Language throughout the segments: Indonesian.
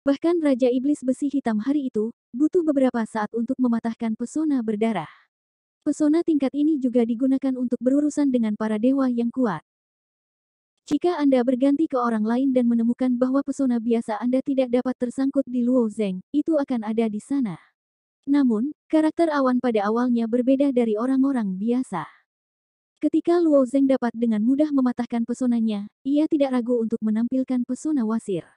Bahkan Raja Iblis Besi Hitam hari itu, butuh beberapa saat untuk mematahkan pesona berdarah. Pesona tingkat ini juga digunakan untuk berurusan dengan para dewa yang kuat. Jika Anda berganti ke orang lain dan menemukan bahwa pesona biasa Anda tidak dapat tersangkut di Luo Zeng, itu akan ada di sana. Namun, karakter awan pada awalnya berbeda dari orang-orang biasa. Ketika Luo Zeng dapat dengan mudah mematahkan pesonanya, ia tidak ragu untuk menampilkan pesona wasir.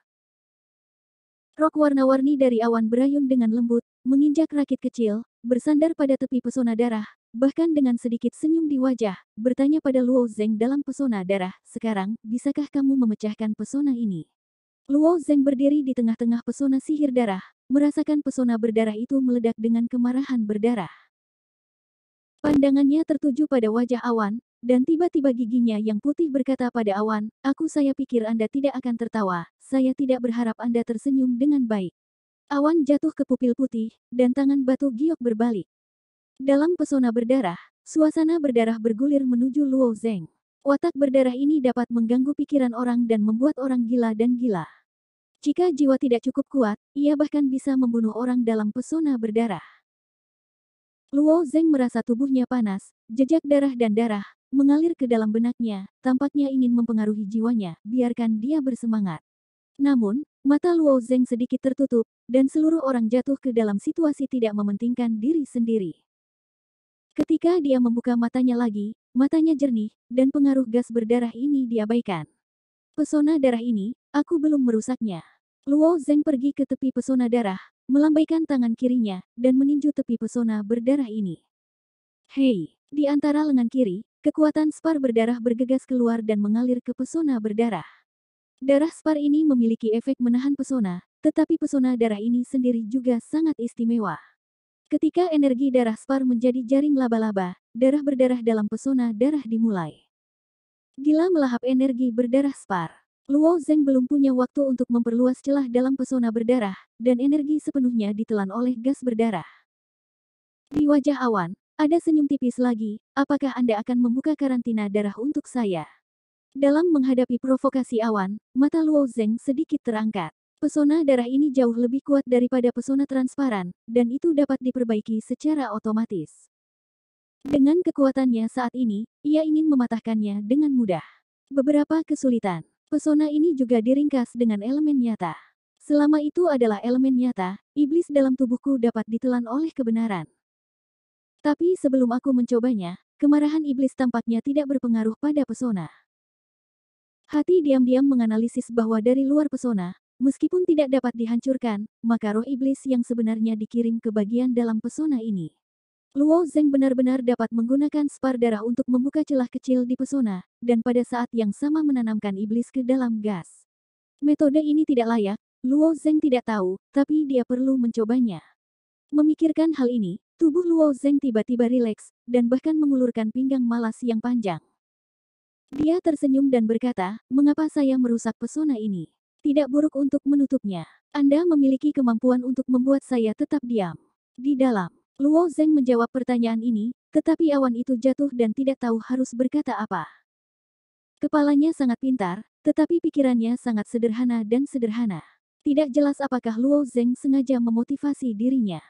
Rok warna-warni dari awan berayun dengan lembut, menginjak rakit kecil, bersandar pada tepi pesona darah, bahkan dengan sedikit senyum di wajah, bertanya pada Luo Zeng dalam pesona darah, sekarang, bisakah kamu memecahkan pesona ini? Luo Zeng berdiri di tengah-tengah pesona sihir darah, merasakan pesona berdarah itu meledak dengan kemarahan berdarah. Pandangannya tertuju pada wajah awan, dan tiba-tiba giginya yang putih berkata pada awan, aku saya pikir Anda tidak akan tertawa, saya tidak berharap Anda tersenyum dengan baik. Awan jatuh ke pupil putih, dan tangan batu giok berbalik. Dalam pesona berdarah, suasana berdarah bergulir menuju Luo Zeng. Watak berdarah ini dapat mengganggu pikiran orang dan membuat orang gila dan gila. Jika jiwa tidak cukup kuat, ia bahkan bisa membunuh orang dalam pesona berdarah. Luo Zeng merasa tubuhnya panas, jejak darah dan darah, mengalir ke dalam benaknya, tampaknya ingin mempengaruhi jiwanya, biarkan dia bersemangat. Namun, mata Luo Zeng sedikit tertutup, dan seluruh orang jatuh ke dalam situasi tidak mementingkan diri sendiri. Ketika dia membuka matanya lagi, matanya jernih, dan pengaruh gas berdarah ini diabaikan. Pesona darah ini, aku belum merusaknya. Luo Zeng pergi ke tepi pesona darah, melambaikan tangan kirinya, dan meninju tepi pesona berdarah ini. Hei, di antara lengan kiri, Kekuatan spar berdarah bergegas keluar dan mengalir ke pesona berdarah. Darah spar ini memiliki efek menahan pesona, tetapi pesona darah ini sendiri juga sangat istimewa. Ketika energi darah spar menjadi jaring laba-laba, darah berdarah dalam pesona darah dimulai. Gila melahap energi berdarah spar. Luo Zeng belum punya waktu untuk memperluas celah dalam pesona berdarah, dan energi sepenuhnya ditelan oleh gas berdarah. Di wajah awan, ada senyum tipis lagi, apakah Anda akan membuka karantina darah untuk saya? Dalam menghadapi provokasi awan, mata Luo Zeng sedikit terangkat. Pesona darah ini jauh lebih kuat daripada pesona transparan, dan itu dapat diperbaiki secara otomatis. Dengan kekuatannya saat ini, ia ingin mematahkannya dengan mudah. Beberapa kesulitan. Pesona ini juga diringkas dengan elemen nyata. Selama itu adalah elemen nyata, iblis dalam tubuhku dapat ditelan oleh kebenaran. Tapi sebelum aku mencobanya, kemarahan iblis tampaknya tidak berpengaruh pada pesona. Hati diam-diam menganalisis bahwa dari luar pesona, meskipun tidak dapat dihancurkan, maka roh iblis yang sebenarnya dikirim ke bagian dalam pesona ini. Luo Zeng benar-benar dapat menggunakan spar darah untuk membuka celah kecil di pesona, dan pada saat yang sama menanamkan iblis ke dalam gas. Metode ini tidak layak, Luo Zeng tidak tahu, tapi dia perlu mencobanya. Memikirkan hal ini, Tubuh Luo Zeng tiba-tiba rileks, dan bahkan mengulurkan pinggang malas yang panjang. Dia tersenyum dan berkata, mengapa saya merusak pesona ini? Tidak buruk untuk menutupnya. Anda memiliki kemampuan untuk membuat saya tetap diam. Di dalam, Luo Zeng menjawab pertanyaan ini, tetapi awan itu jatuh dan tidak tahu harus berkata apa. Kepalanya sangat pintar, tetapi pikirannya sangat sederhana dan sederhana. Tidak jelas apakah Luo Zeng sengaja memotivasi dirinya.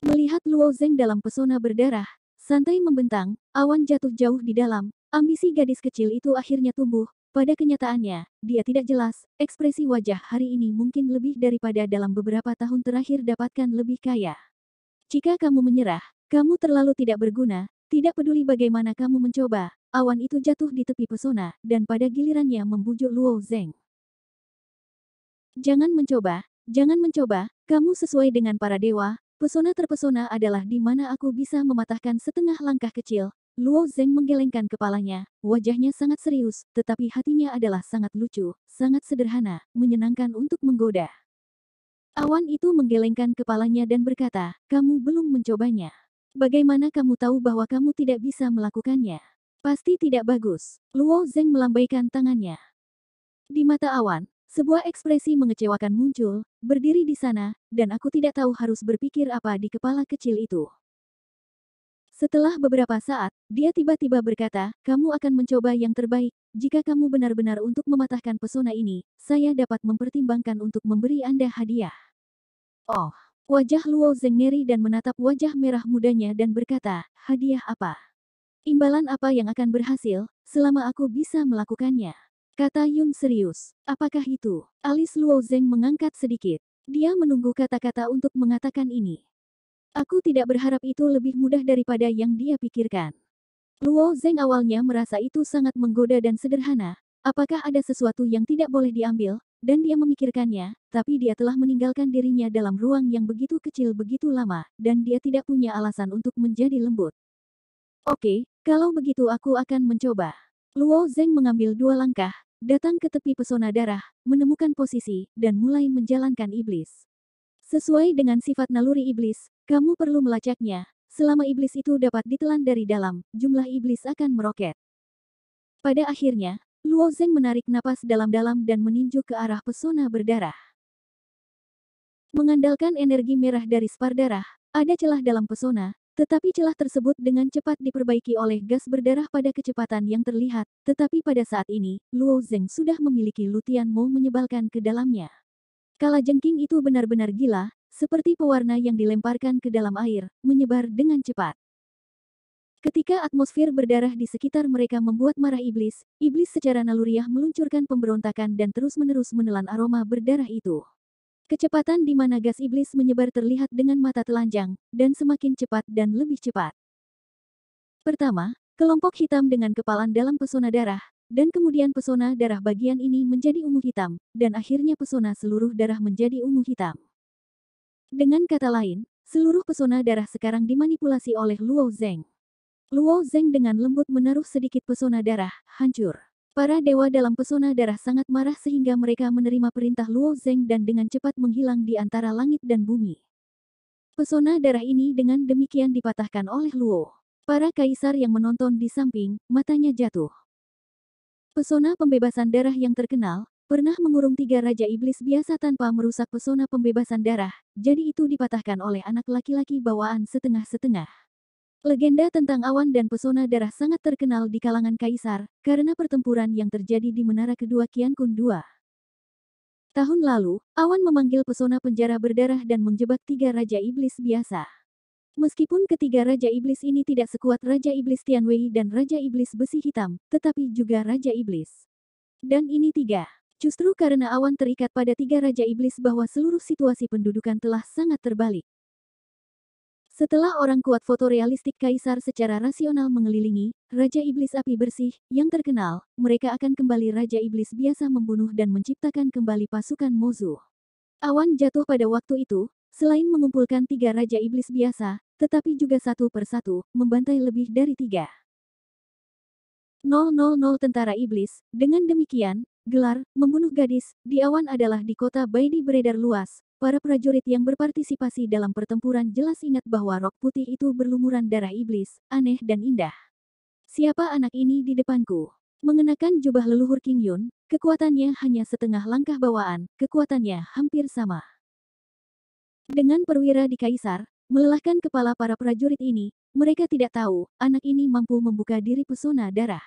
Melihat Luo Zeng dalam pesona berdarah, santai membentang, awan jatuh jauh di dalam, ambisi gadis kecil itu akhirnya tumbuh. Pada kenyataannya, dia tidak jelas, ekspresi wajah hari ini mungkin lebih daripada dalam beberapa tahun terakhir dapatkan lebih kaya. Jika kamu menyerah, kamu terlalu tidak berguna, tidak peduli bagaimana kamu mencoba, awan itu jatuh di tepi pesona, dan pada gilirannya membujuk Luo Zeng. Jangan mencoba, jangan mencoba, kamu sesuai dengan para dewa, Pesona terpesona adalah di mana aku bisa mematahkan setengah langkah kecil. Luo Zeng menggelengkan kepalanya, wajahnya sangat serius, tetapi hatinya adalah sangat lucu, sangat sederhana, menyenangkan untuk menggoda. Awan itu menggelengkan kepalanya dan berkata, kamu belum mencobanya. Bagaimana kamu tahu bahwa kamu tidak bisa melakukannya? Pasti tidak bagus. Luo Zeng melambaikan tangannya. Di mata awan, sebuah ekspresi mengecewakan muncul, berdiri di sana, dan aku tidak tahu harus berpikir apa di kepala kecil itu. Setelah beberapa saat, dia tiba-tiba berkata, kamu akan mencoba yang terbaik, jika kamu benar-benar untuk mematahkan pesona ini, saya dapat mempertimbangkan untuk memberi Anda hadiah. Oh, wajah Luo Zeng ngeri dan menatap wajah merah mudanya dan berkata, hadiah apa? Imbalan apa yang akan berhasil, selama aku bisa melakukannya? Kata Yun serius. Apakah itu? Alis Luo Zeng mengangkat sedikit. Dia menunggu kata-kata untuk mengatakan ini. Aku tidak berharap itu lebih mudah daripada yang dia pikirkan. Luo Zeng awalnya merasa itu sangat menggoda dan sederhana. Apakah ada sesuatu yang tidak boleh diambil? Dan dia memikirkannya, tapi dia telah meninggalkan dirinya dalam ruang yang begitu kecil begitu lama, dan dia tidak punya alasan untuk menjadi lembut. Oke, kalau begitu aku akan mencoba. Luo Zeng mengambil dua langkah, datang ke tepi pesona darah, menemukan posisi, dan mulai menjalankan iblis. Sesuai dengan sifat naluri iblis, kamu perlu melacaknya. Selama iblis itu dapat ditelan dari dalam, jumlah iblis akan meroket. Pada akhirnya, Luo Zeng menarik napas dalam-dalam dan meninju ke arah pesona berdarah. Mengandalkan energi merah dari spar darah, ada celah dalam pesona, tetapi celah tersebut dengan cepat diperbaiki oleh gas berdarah pada kecepatan yang terlihat, tetapi pada saat ini, Luo Zeng sudah memiliki Lutian Mo menyebalkan ke dalamnya. Kala jengking itu benar-benar gila, seperti pewarna yang dilemparkan ke dalam air, menyebar dengan cepat. Ketika atmosfer berdarah di sekitar mereka membuat marah iblis, iblis secara naluriah meluncurkan pemberontakan dan terus-menerus menelan aroma berdarah itu. Kecepatan di mana gas iblis menyebar terlihat dengan mata telanjang, dan semakin cepat dan lebih cepat. Pertama, kelompok hitam dengan kepalan dalam pesona darah, dan kemudian pesona darah bagian ini menjadi ungu hitam, dan akhirnya pesona seluruh darah menjadi ungu hitam. Dengan kata lain, seluruh pesona darah sekarang dimanipulasi oleh Luo Zeng. Luo Zeng dengan lembut menaruh sedikit pesona darah, hancur. Para dewa dalam pesona darah sangat marah sehingga mereka menerima perintah Luo Zeng dan dengan cepat menghilang di antara langit dan bumi. Pesona darah ini dengan demikian dipatahkan oleh Luo. Para kaisar yang menonton di samping, matanya jatuh. Pesona pembebasan darah yang terkenal, pernah mengurung tiga raja iblis biasa tanpa merusak pesona pembebasan darah, jadi itu dipatahkan oleh anak laki-laki bawaan setengah-setengah. Legenda tentang awan dan pesona darah sangat terkenal di kalangan kaisar, karena pertempuran yang terjadi di Menara Kedua Kian Kun II. Tahun lalu, awan memanggil pesona penjara berdarah dan menjebak tiga raja iblis biasa. Meskipun ketiga raja iblis ini tidak sekuat raja iblis Tianwei dan raja iblis besi hitam, tetapi juga raja iblis. Dan ini tiga. Justru karena awan terikat pada tiga raja iblis bahwa seluruh situasi pendudukan telah sangat terbalik. Setelah orang kuat fotorealistik kaisar secara rasional mengelilingi Raja Iblis Api Bersih yang terkenal, mereka akan kembali Raja Iblis biasa membunuh dan menciptakan kembali pasukan Mozu. Awan jatuh pada waktu itu, selain mengumpulkan tiga Raja Iblis biasa, tetapi juga satu persatu, membantai lebih dari tiga. 000 tentara iblis, dengan demikian, gelar, membunuh gadis, di awan adalah di kota Baidi beredar luas, Para prajurit yang berpartisipasi dalam pertempuran jelas ingat bahwa rok putih itu berlumuran darah iblis, aneh dan indah. Siapa anak ini di depanku? Mengenakan jubah leluhur King Yun, kekuatannya hanya setengah langkah bawaan, kekuatannya hampir sama. Dengan perwira di Kaisar, melelahkan kepala para prajurit ini, mereka tidak tahu, anak ini mampu membuka diri pesona darah.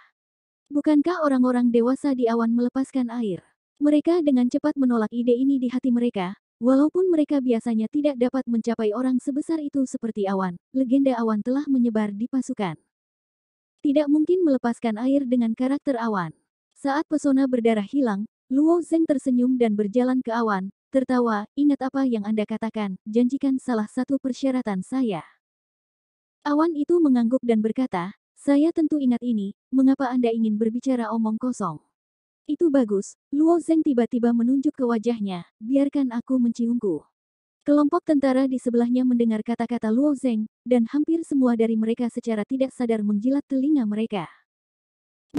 Bukankah orang-orang dewasa di awan melepaskan air? Mereka dengan cepat menolak ide ini di hati mereka, Walaupun mereka biasanya tidak dapat mencapai orang sebesar itu seperti awan, legenda awan telah menyebar di pasukan. Tidak mungkin melepaskan air dengan karakter awan. Saat pesona berdarah hilang, Luo Zeng tersenyum dan berjalan ke awan, tertawa, ingat apa yang Anda katakan, janjikan salah satu persyaratan saya. Awan itu mengangguk dan berkata, saya tentu ingat ini, mengapa Anda ingin berbicara omong kosong? Itu bagus, Luo Zeng tiba-tiba menunjuk ke wajahnya, biarkan aku menciumku. Kelompok tentara di sebelahnya mendengar kata-kata Luo Zeng, dan hampir semua dari mereka secara tidak sadar menjilat telinga mereka.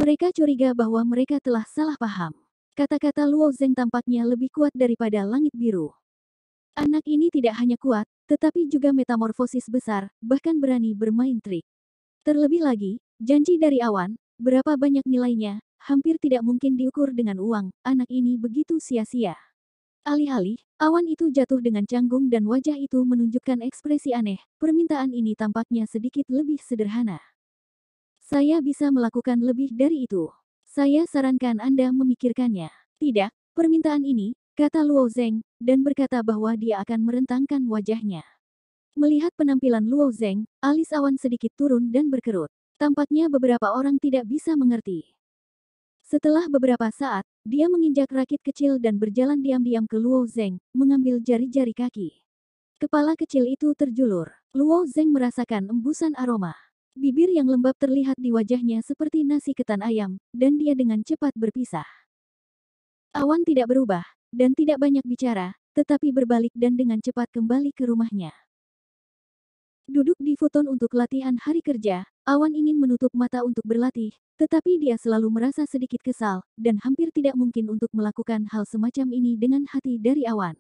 Mereka curiga bahwa mereka telah salah paham. Kata-kata Luo Zeng tampaknya lebih kuat daripada langit biru. Anak ini tidak hanya kuat, tetapi juga metamorfosis besar, bahkan berani bermain trik. Terlebih lagi, janji dari awan, berapa banyak nilainya, hampir tidak mungkin diukur dengan uang, anak ini begitu sia-sia. Alih-alih, awan itu jatuh dengan canggung dan wajah itu menunjukkan ekspresi aneh, permintaan ini tampaknya sedikit lebih sederhana. Saya bisa melakukan lebih dari itu. Saya sarankan Anda memikirkannya. Tidak, permintaan ini, kata Luo Zeng, dan berkata bahwa dia akan merentangkan wajahnya. Melihat penampilan Luo Zeng, alis awan sedikit turun dan berkerut. Tampaknya beberapa orang tidak bisa mengerti. Setelah beberapa saat, dia menginjak rakit kecil dan berjalan diam-diam ke Luo Zeng, mengambil jari-jari kaki. Kepala kecil itu terjulur. Luo Zeng merasakan embusan aroma. Bibir yang lembab terlihat di wajahnya seperti nasi ketan ayam, dan dia dengan cepat berpisah. Awan tidak berubah, dan tidak banyak bicara, tetapi berbalik dan dengan cepat kembali ke rumahnya. Duduk di foton untuk latihan hari kerja, Awan ingin menutup mata untuk berlatih, tetapi dia selalu merasa sedikit kesal, dan hampir tidak mungkin untuk melakukan hal semacam ini dengan hati dari Awan.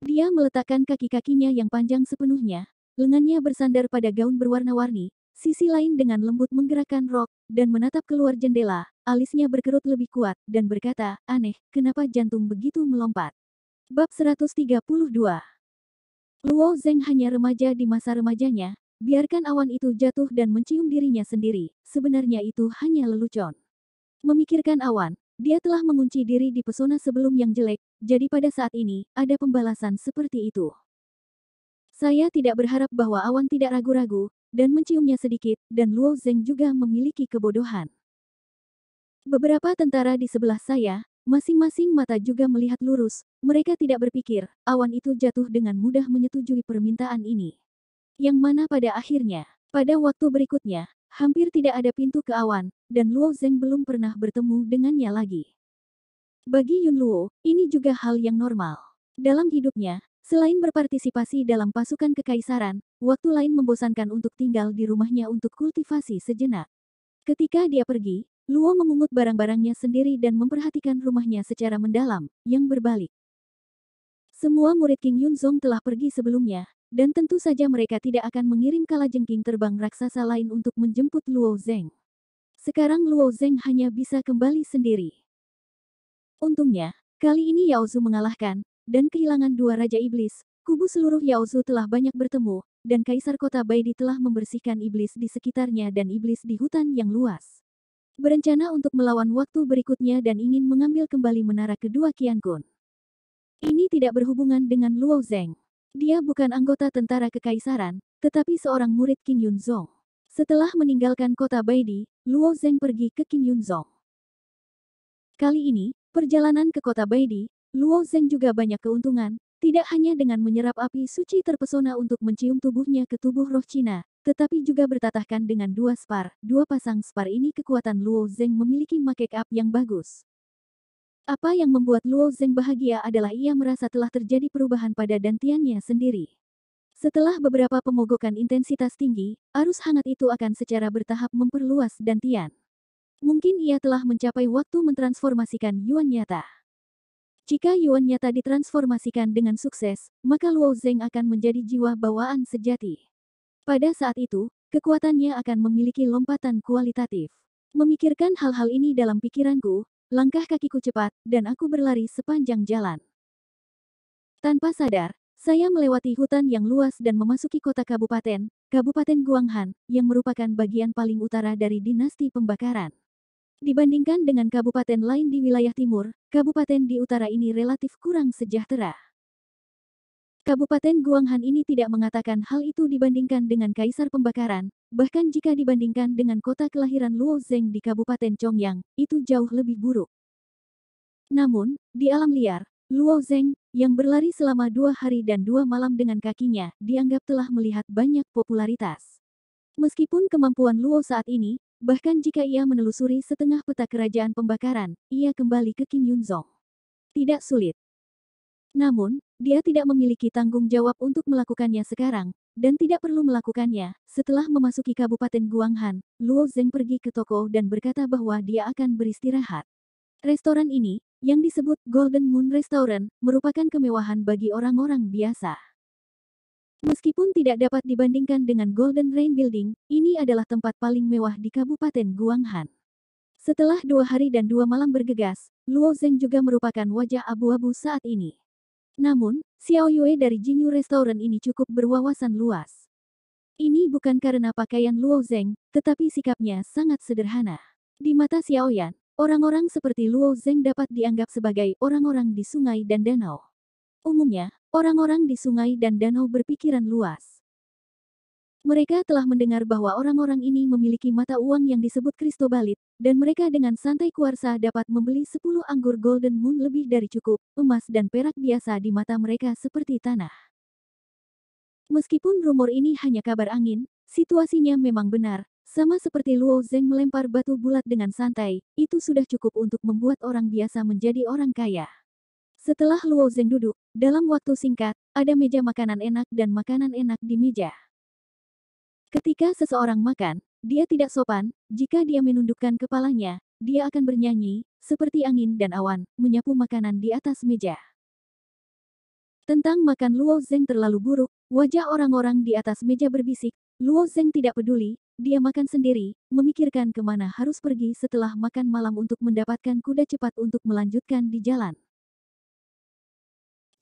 Dia meletakkan kaki-kakinya yang panjang sepenuhnya, lengannya bersandar pada gaun berwarna-warni, sisi lain dengan lembut menggerakkan rok, dan menatap keluar jendela, alisnya berkerut lebih kuat, dan berkata, aneh, kenapa jantung begitu melompat. Bab 132 Luo Zeng hanya remaja di masa remajanya, biarkan awan itu jatuh dan mencium dirinya sendiri, sebenarnya itu hanya lelucon. Memikirkan awan, dia telah mengunci diri di pesona sebelum yang jelek, jadi pada saat ini, ada pembalasan seperti itu. Saya tidak berharap bahwa awan tidak ragu-ragu, dan menciumnya sedikit, dan Luo Zeng juga memiliki kebodohan. Beberapa tentara di sebelah saya, Masing-masing mata juga melihat lurus, mereka tidak berpikir, awan itu jatuh dengan mudah menyetujui permintaan ini. Yang mana pada akhirnya, pada waktu berikutnya, hampir tidak ada pintu ke awan, dan Luo Zeng belum pernah bertemu dengannya lagi. Bagi Yun Luo, ini juga hal yang normal. Dalam hidupnya, selain berpartisipasi dalam pasukan kekaisaran, waktu lain membosankan untuk tinggal di rumahnya untuk kultivasi sejenak. Ketika dia pergi, Luo memungut barang-barangnya sendiri dan memperhatikan rumahnya secara mendalam, yang berbalik. Semua murid King Yunzong telah pergi sebelumnya, dan tentu saja mereka tidak akan mengirim kalajengking terbang raksasa lain untuk menjemput Luo Zeng. Sekarang Luo Zeng hanya bisa kembali sendiri. Untungnya, kali ini Yaozu mengalahkan, dan kehilangan dua Raja Iblis, kubu seluruh Yaozu telah banyak bertemu, dan Kaisar Kota Baidi telah membersihkan iblis di sekitarnya dan iblis di hutan yang luas berencana untuk melawan waktu berikutnya dan ingin mengambil kembali menara kedua Kian Kun. Ini tidak berhubungan dengan Luo Zeng. Dia bukan anggota tentara kekaisaran, tetapi seorang murid King Yunzong. Setelah meninggalkan kota Baidi, Luo Zeng pergi ke King Yunzong. Kali ini, perjalanan ke kota Baidi, Luo Zeng juga banyak keuntungan, tidak hanya dengan menyerap api suci terpesona untuk mencium tubuhnya ke tubuh roh Cina, tetapi juga bertatahkan dengan dua spar, dua pasang spar ini kekuatan Luo Zeng memiliki make up yang bagus. Apa yang membuat Luo Zeng bahagia adalah ia merasa telah terjadi perubahan pada dantiannya sendiri. Setelah beberapa pemogokan intensitas tinggi, arus hangat itu akan secara bertahap memperluas dantian. Mungkin ia telah mencapai waktu mentransformasikan Yuan nyata. Jika Yuan nyata ditransformasikan dengan sukses, maka Luo Zeng akan menjadi jiwa bawaan sejati. Pada saat itu, kekuatannya akan memiliki lompatan kualitatif. Memikirkan hal-hal ini dalam pikiranku, langkah kakiku cepat, dan aku berlari sepanjang jalan. Tanpa sadar, saya melewati hutan yang luas dan memasuki kota kabupaten, Kabupaten Guanghan, yang merupakan bagian paling utara dari dinasti pembakaran. Dibandingkan dengan kabupaten lain di wilayah timur, kabupaten di utara ini relatif kurang sejahtera. Kabupaten Guanghan ini tidak mengatakan hal itu dibandingkan dengan Kaisar Pembakaran, bahkan jika dibandingkan dengan kota kelahiran Luo Zheng di Kabupaten Chongyang, itu jauh lebih buruk. Namun, di alam liar, Luo Zheng, yang berlari selama dua hari dan dua malam dengan kakinya, dianggap telah melihat banyak popularitas. Meskipun kemampuan Luo saat ini, bahkan jika ia menelusuri setengah peta kerajaan pembakaran, ia kembali ke King Yunzong. Tidak sulit. Namun, dia tidak memiliki tanggung jawab untuk melakukannya sekarang, dan tidak perlu melakukannya. Setelah memasuki Kabupaten Guanghan, Luo Zeng pergi ke toko dan berkata bahwa dia akan beristirahat. Restoran ini, yang disebut Golden Moon Restaurant, merupakan kemewahan bagi orang-orang biasa. Meskipun tidak dapat dibandingkan dengan Golden Rain Building, ini adalah tempat paling mewah di Kabupaten Guanghan. Setelah dua hari dan dua malam bergegas, Luo Zeng juga merupakan wajah abu-abu saat ini. Namun, Xiao Yue dari Jinyu Restaurant ini cukup berwawasan luas. Ini bukan karena pakaian Luo Zeng, tetapi sikapnya sangat sederhana. Di mata Xiao Yan, orang-orang seperti Luo Zeng dapat dianggap sebagai orang-orang di sungai dan danau. Umumnya, orang-orang di sungai dan danau berpikiran luas. Mereka telah mendengar bahwa orang-orang ini memiliki mata uang yang disebut kristobalit, dan mereka dengan santai kuarsa dapat membeli 10 anggur golden moon lebih dari cukup, emas dan perak biasa di mata mereka seperti tanah. Meskipun rumor ini hanya kabar angin, situasinya memang benar. Sama seperti Luo Zeng melempar batu bulat dengan santai, itu sudah cukup untuk membuat orang biasa menjadi orang kaya. Setelah Luo Zeng duduk, dalam waktu singkat, ada meja makanan enak dan makanan enak di meja. Ketika seseorang makan, dia tidak sopan, jika dia menundukkan kepalanya, dia akan bernyanyi, seperti angin dan awan, menyapu makanan di atas meja. Tentang makan Luo Zeng terlalu buruk, wajah orang-orang di atas meja berbisik, Luo Zeng tidak peduli, dia makan sendiri, memikirkan kemana harus pergi setelah makan malam untuk mendapatkan kuda cepat untuk melanjutkan di jalan.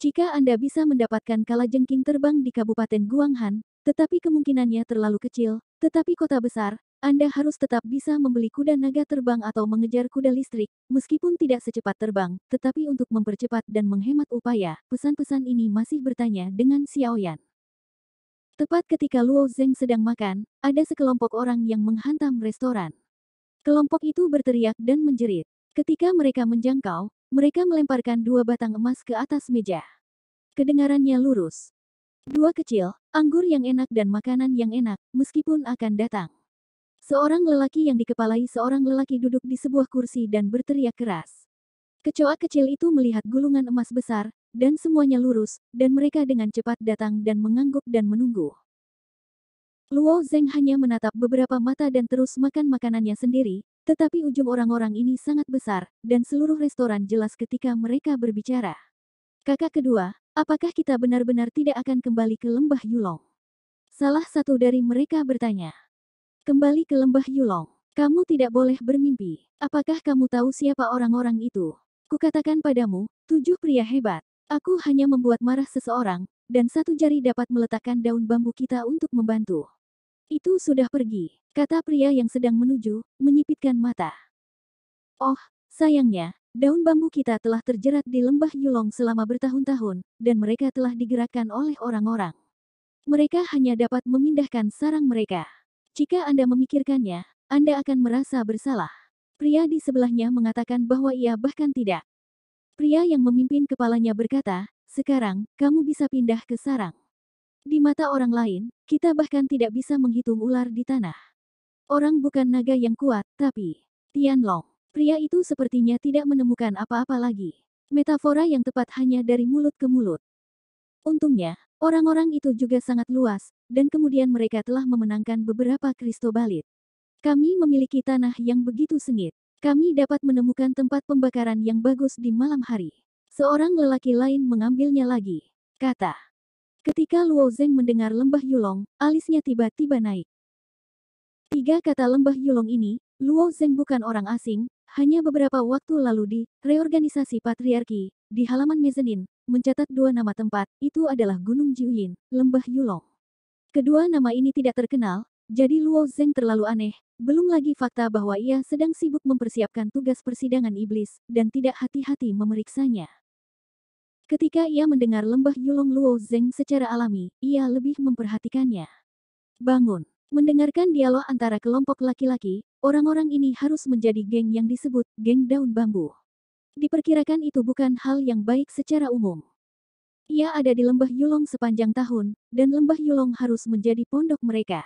Jika Anda bisa mendapatkan kalajengking terbang di Kabupaten Guanghan, tetapi kemungkinannya terlalu kecil, tetapi kota besar, Anda harus tetap bisa membeli kuda naga terbang atau mengejar kuda listrik, meskipun tidak secepat terbang, tetapi untuk mempercepat dan menghemat upaya, pesan-pesan ini masih bertanya dengan Xiaoyan. Tepat ketika Luo Zeng sedang makan, ada sekelompok orang yang menghantam restoran. Kelompok itu berteriak dan menjerit. Ketika mereka menjangkau, mereka melemparkan dua batang emas ke atas meja. Kedengarannya lurus, Dua kecil, anggur yang enak dan makanan yang enak, meskipun akan datang. Seorang lelaki yang dikepalai seorang lelaki duduk di sebuah kursi dan berteriak keras. Kecoa kecil itu melihat gulungan emas besar, dan semuanya lurus, dan mereka dengan cepat datang dan mengangguk dan menunggu. Luo Zeng hanya menatap beberapa mata dan terus makan makanannya sendiri, tetapi ujung orang-orang ini sangat besar, dan seluruh restoran jelas ketika mereka berbicara. Kakak kedua, Apakah kita benar-benar tidak akan kembali ke lembah Yulong? Salah satu dari mereka bertanya. Kembali ke lembah Yulong. Kamu tidak boleh bermimpi. Apakah kamu tahu siapa orang-orang itu? Kukatakan padamu, tujuh pria hebat. Aku hanya membuat marah seseorang, dan satu jari dapat meletakkan daun bambu kita untuk membantu. Itu sudah pergi, kata pria yang sedang menuju, menyipitkan mata. Oh, sayangnya, Daun bambu kita telah terjerat di lembah Yulong selama bertahun-tahun, dan mereka telah digerakkan oleh orang-orang. Mereka hanya dapat memindahkan sarang mereka. Jika Anda memikirkannya, Anda akan merasa bersalah. Pria di sebelahnya mengatakan bahwa ia bahkan tidak. Pria yang memimpin kepalanya berkata, sekarang, kamu bisa pindah ke sarang. Di mata orang lain, kita bahkan tidak bisa menghitung ular di tanah. Orang bukan naga yang kuat, tapi Tianlong. Pria itu sepertinya tidak menemukan apa-apa lagi. Metafora yang tepat hanya dari mulut ke mulut. Untungnya, orang-orang itu juga sangat luas, dan kemudian mereka telah memenangkan beberapa kristobalit. Kami memiliki tanah yang begitu sengit. Kami dapat menemukan tempat pembakaran yang bagus di malam hari. Seorang lelaki lain mengambilnya lagi, kata. Ketika Luo Zeng mendengar lembah Yulong, alisnya tiba-tiba naik. Tiga kata lembah Yulong ini, Luo Zeng bukan orang asing, hanya beberapa waktu lalu di reorganisasi patriarki, di halaman mezenin, mencatat dua nama tempat, itu adalah Gunung Jiuyin, Lembah Yulong. Kedua nama ini tidak terkenal, jadi Luo Zeng terlalu aneh, belum lagi fakta bahwa ia sedang sibuk mempersiapkan tugas persidangan iblis, dan tidak hati-hati memeriksanya. Ketika ia mendengar lembah Yulong Luo Zeng secara alami, ia lebih memperhatikannya. Bangun, Mendengarkan dialog antara kelompok laki-laki, orang-orang ini harus menjadi geng yang disebut geng daun bambu. Diperkirakan itu bukan hal yang baik secara umum. Ia ada di lembah Yulong sepanjang tahun, dan lembah Yulong harus menjadi pondok mereka.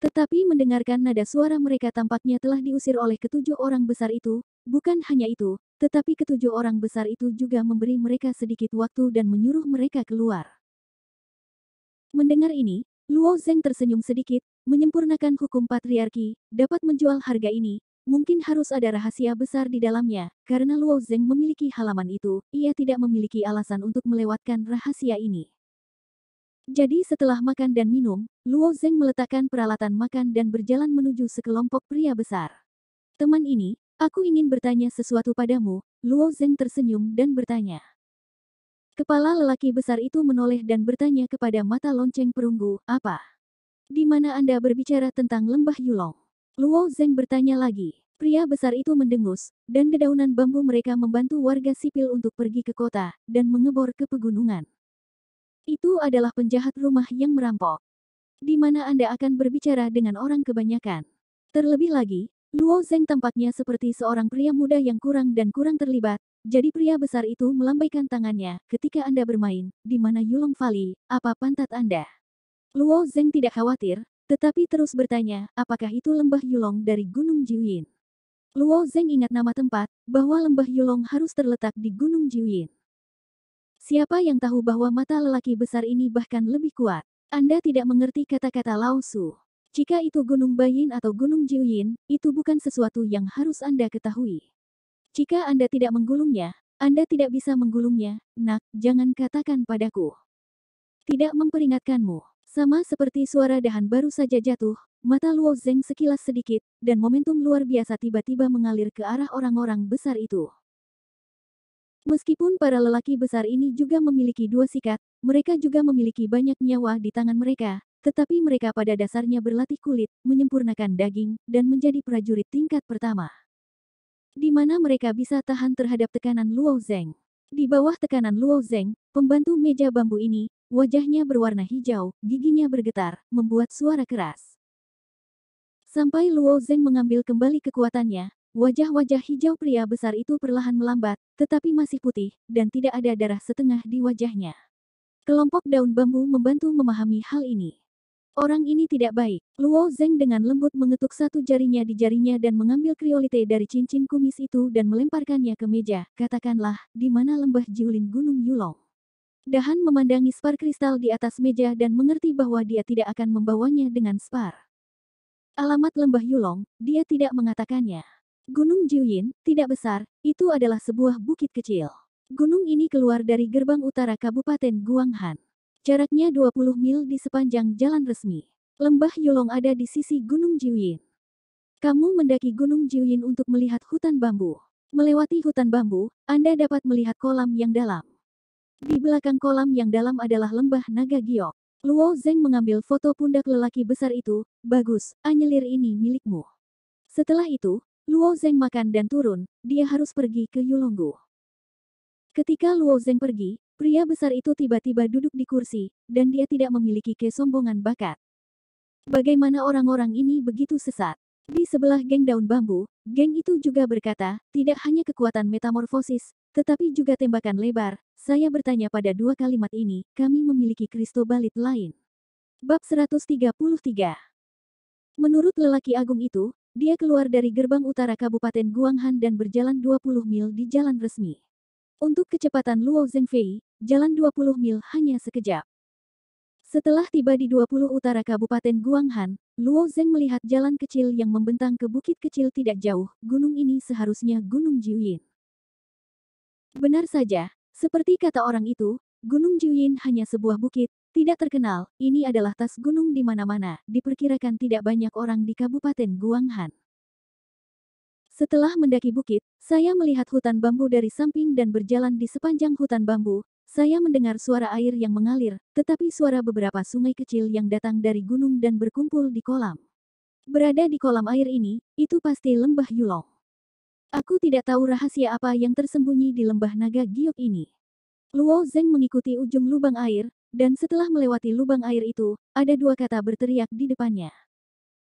Tetapi mendengarkan nada suara mereka tampaknya telah diusir oleh ketujuh orang besar itu, bukan hanya itu, tetapi ketujuh orang besar itu juga memberi mereka sedikit waktu dan menyuruh mereka keluar. Mendengar ini, Luo Zeng tersenyum sedikit, menyempurnakan hukum patriarki, dapat menjual harga ini, mungkin harus ada rahasia besar di dalamnya, karena Luo Zeng memiliki halaman itu, ia tidak memiliki alasan untuk melewatkan rahasia ini. Jadi setelah makan dan minum, Luo Zeng meletakkan peralatan makan dan berjalan menuju sekelompok pria besar. Teman ini, aku ingin bertanya sesuatu padamu, Luo Zeng tersenyum dan bertanya. Kepala lelaki besar itu menoleh dan bertanya kepada mata lonceng perunggu, apa? di mana Anda berbicara tentang lembah Yulong. Luo Zeng bertanya lagi. Pria besar itu mendengus, dan dedaunan bambu mereka membantu warga sipil untuk pergi ke kota, dan mengebor ke pegunungan. Itu adalah penjahat rumah yang merampok. Di mana Anda akan berbicara dengan orang kebanyakan. Terlebih lagi, Luo Zeng tampaknya seperti seorang pria muda yang kurang dan kurang terlibat, jadi pria besar itu melambaikan tangannya ketika Anda bermain, di mana Yulong Valley, apa pantat Anda? Luo Zeng tidak khawatir, tetapi terus bertanya, apakah itu lembah Yulong dari Gunung Jiuyin. Luo Zeng ingat nama tempat, bahwa lembah Yulong harus terletak di Gunung Jiuyin. Siapa yang tahu bahwa mata lelaki besar ini bahkan lebih kuat? Anda tidak mengerti kata-kata Lao Su. Jika itu Gunung Bayin atau Gunung Jiuyin, itu bukan sesuatu yang harus Anda ketahui. Jika Anda tidak menggulungnya, Anda tidak bisa menggulungnya, nak, jangan katakan padaku. Tidak memperingatkanmu. Sama seperti suara dahan baru saja jatuh, mata Luo Zeng sekilas sedikit, dan momentum luar biasa tiba-tiba mengalir ke arah orang-orang besar itu. Meskipun para lelaki besar ini juga memiliki dua sikat, mereka juga memiliki banyak nyawa di tangan mereka, tetapi mereka pada dasarnya berlatih kulit, menyempurnakan daging, dan menjadi prajurit tingkat pertama. Di mana mereka bisa tahan terhadap tekanan Luo Zeng. Di bawah tekanan Luo Zeng, pembantu meja bambu ini, Wajahnya berwarna hijau, giginya bergetar, membuat suara keras. Sampai Luo Zeng mengambil kembali kekuatannya, wajah-wajah hijau pria besar itu perlahan melambat, tetapi masih putih, dan tidak ada darah setengah di wajahnya. Kelompok daun bambu membantu memahami hal ini. Orang ini tidak baik. Luo Zeng dengan lembut mengetuk satu jarinya di jarinya dan mengambil kriolite dari cincin kumis itu dan melemparkannya ke meja. Katakanlah, di mana lembah Jiulin Gunung Yulong. Dahan memandangi spar kristal di atas meja dan mengerti bahwa dia tidak akan membawanya dengan spar. Alamat lembah Yulong, dia tidak mengatakannya. Gunung Jiuyin, tidak besar, itu adalah sebuah bukit kecil. Gunung ini keluar dari gerbang utara Kabupaten Guanghan. Jaraknya 20 mil di sepanjang jalan resmi. Lembah Yulong ada di sisi Gunung Jiuyin. Kamu mendaki Gunung Jiuyin untuk melihat hutan bambu. Melewati hutan bambu, Anda dapat melihat kolam yang dalam. Di belakang kolam yang dalam adalah lembah naga giok. Luo Zeng mengambil foto pundak lelaki besar itu, bagus, anyelir ini milikmu. Setelah itu, Luo Zeng makan dan turun, dia harus pergi ke Yulonggu. Ketika Luo Zeng pergi, pria besar itu tiba-tiba duduk di kursi, dan dia tidak memiliki kesombongan bakat. Bagaimana orang-orang ini begitu sesat? Di sebelah geng daun bambu, geng itu juga berkata, tidak hanya kekuatan metamorfosis, tetapi juga tembakan lebar, saya bertanya pada dua kalimat ini, kami memiliki kristobalit lain. Bab 133 Menurut lelaki agung itu, dia keluar dari gerbang utara Kabupaten Guanghan dan berjalan 20 mil di jalan resmi. Untuk kecepatan Luo Zhengfei, jalan 20 mil hanya sekejap. Setelah tiba di 20 utara Kabupaten Guanghan, Luo Zheng melihat jalan kecil yang membentang ke bukit kecil tidak jauh. Gunung ini seharusnya Gunung Jiuyin. Benar saja, seperti kata orang itu, Gunung Jiuyin hanya sebuah bukit, tidak terkenal, ini adalah tas gunung di mana-mana, diperkirakan tidak banyak orang di Kabupaten Guanghan. Setelah mendaki bukit, saya melihat hutan bambu dari samping dan berjalan di sepanjang hutan bambu, saya mendengar suara air yang mengalir, tetapi suara beberapa sungai kecil yang datang dari gunung dan berkumpul di kolam. Berada di kolam air ini, itu pasti lembah Yulong. Aku tidak tahu rahasia apa yang tersembunyi di lembah naga giok ini. Luo Zeng mengikuti ujung lubang air, dan setelah melewati lubang air itu, ada dua kata berteriak di depannya.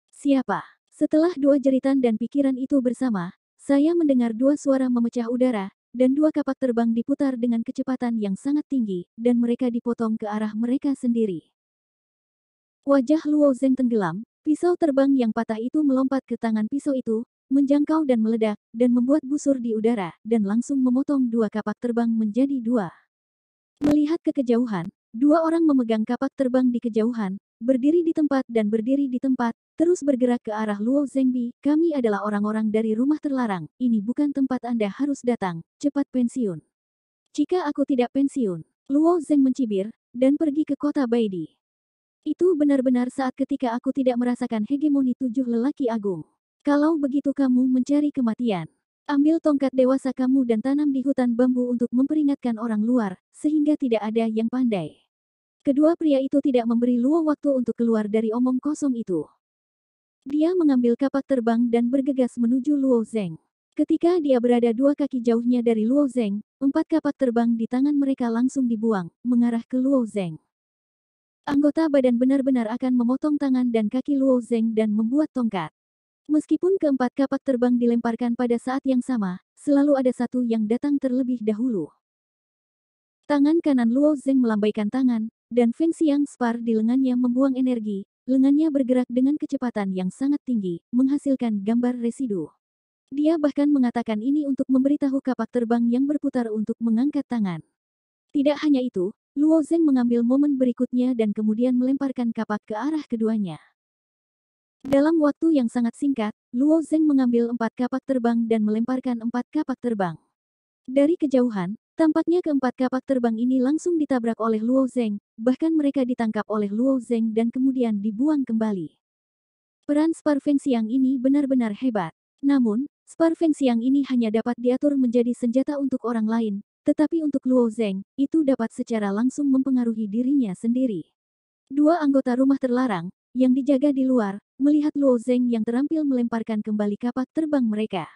Siapa? Setelah dua jeritan dan pikiran itu bersama, saya mendengar dua suara memecah udara, dan dua kapak terbang diputar dengan kecepatan yang sangat tinggi, dan mereka dipotong ke arah mereka sendiri. Wajah Luo Zeng tenggelam, pisau terbang yang patah itu melompat ke tangan pisau itu, menjangkau dan meledak, dan membuat busur di udara, dan langsung memotong dua kapak terbang menjadi dua. Melihat ke kejauhan, dua orang memegang kapak terbang di kejauhan, berdiri di tempat dan berdiri di tempat, terus bergerak ke arah Luo Zengbi, kami adalah orang-orang dari rumah terlarang, ini bukan tempat Anda harus datang, cepat pensiun. Jika aku tidak pensiun, Luo Zeng mencibir, dan pergi ke kota Baidi. Itu benar-benar saat ketika aku tidak merasakan hegemoni tujuh lelaki agung. Kalau begitu kamu mencari kematian. Ambil tongkat dewasa kamu dan tanam di hutan bambu untuk memperingatkan orang luar, sehingga tidak ada yang pandai. Kedua pria itu tidak memberi Luo waktu untuk keluar dari omong kosong itu. Dia mengambil kapak terbang dan bergegas menuju Luo Zeng. Ketika dia berada dua kaki jauhnya dari Luo Zeng, empat kapak terbang di tangan mereka langsung dibuang, mengarah ke Luo Zeng. Anggota badan benar-benar akan memotong tangan dan kaki Luo Zeng dan membuat tongkat. Meskipun keempat kapak terbang dilemparkan pada saat yang sama, selalu ada satu yang datang terlebih dahulu. Tangan kanan Luo Zeng melambaikan tangan, dan Feng Xiang Spar di lengannya membuang energi, lengannya bergerak dengan kecepatan yang sangat tinggi, menghasilkan gambar residu. Dia bahkan mengatakan ini untuk memberitahu kapak terbang yang berputar untuk mengangkat tangan. Tidak hanya itu, Luo Zeng mengambil momen berikutnya dan kemudian melemparkan kapak ke arah keduanya. Dalam waktu yang sangat singkat, Luo Zeng mengambil empat kapak terbang dan melemparkan empat kapak terbang. Dari kejauhan, tampaknya keempat kapak terbang ini langsung ditabrak oleh Luo Zeng, bahkan mereka ditangkap oleh Luo Zeng dan kemudian dibuang kembali. Peran Sparfeng Siang ini benar-benar hebat. Namun, Sparfeng Siang ini hanya dapat diatur menjadi senjata untuk orang lain, tetapi untuk Luo Zeng, itu dapat secara langsung mempengaruhi dirinya sendiri. Dua anggota rumah terlarang, yang dijaga di luar, melihat Luo Zeng yang terampil melemparkan kembali kapak terbang mereka.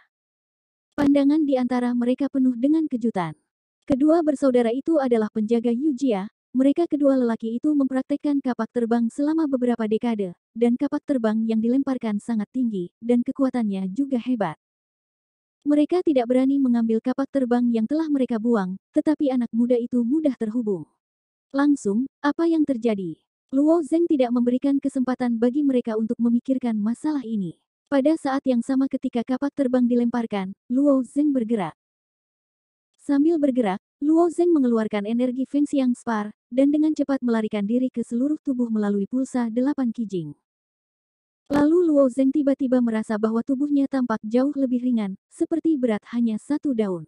Pandangan di antara mereka penuh dengan kejutan. Kedua bersaudara itu adalah penjaga Yujia, mereka kedua lelaki itu mempraktekkan kapak terbang selama beberapa dekade, dan kapak terbang yang dilemparkan sangat tinggi, dan kekuatannya juga hebat. Mereka tidak berani mengambil kapak terbang yang telah mereka buang, tetapi anak muda itu mudah terhubung. Langsung, apa yang terjadi? Luo Zeng tidak memberikan kesempatan bagi mereka untuk memikirkan masalah ini. Pada saat yang sama ketika kapak terbang dilemparkan, Luo Zeng bergerak. Sambil bergerak, Luo Zeng mengeluarkan energi Feng Xiang Spar, dan dengan cepat melarikan diri ke seluruh tubuh melalui pulsa delapan kijing. Lalu Luo Zeng tiba-tiba merasa bahwa tubuhnya tampak jauh lebih ringan, seperti berat hanya satu daun.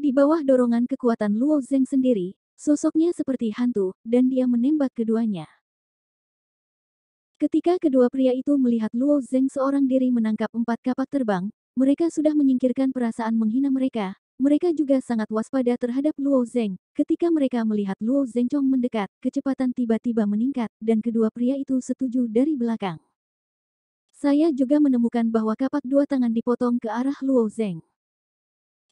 Di bawah dorongan kekuatan Luo Zeng sendiri, sosoknya seperti hantu, dan dia menembak keduanya. Ketika kedua pria itu melihat Luo Zeng seorang diri menangkap empat kapak terbang, mereka sudah menyingkirkan perasaan menghina mereka. Mereka juga sangat waspada terhadap Luo Zeng. Ketika mereka melihat Luo Zeng Chong mendekat, kecepatan tiba-tiba meningkat, dan kedua pria itu setuju dari belakang. Saya juga menemukan bahwa kapak dua tangan dipotong ke arah Luo Zeng.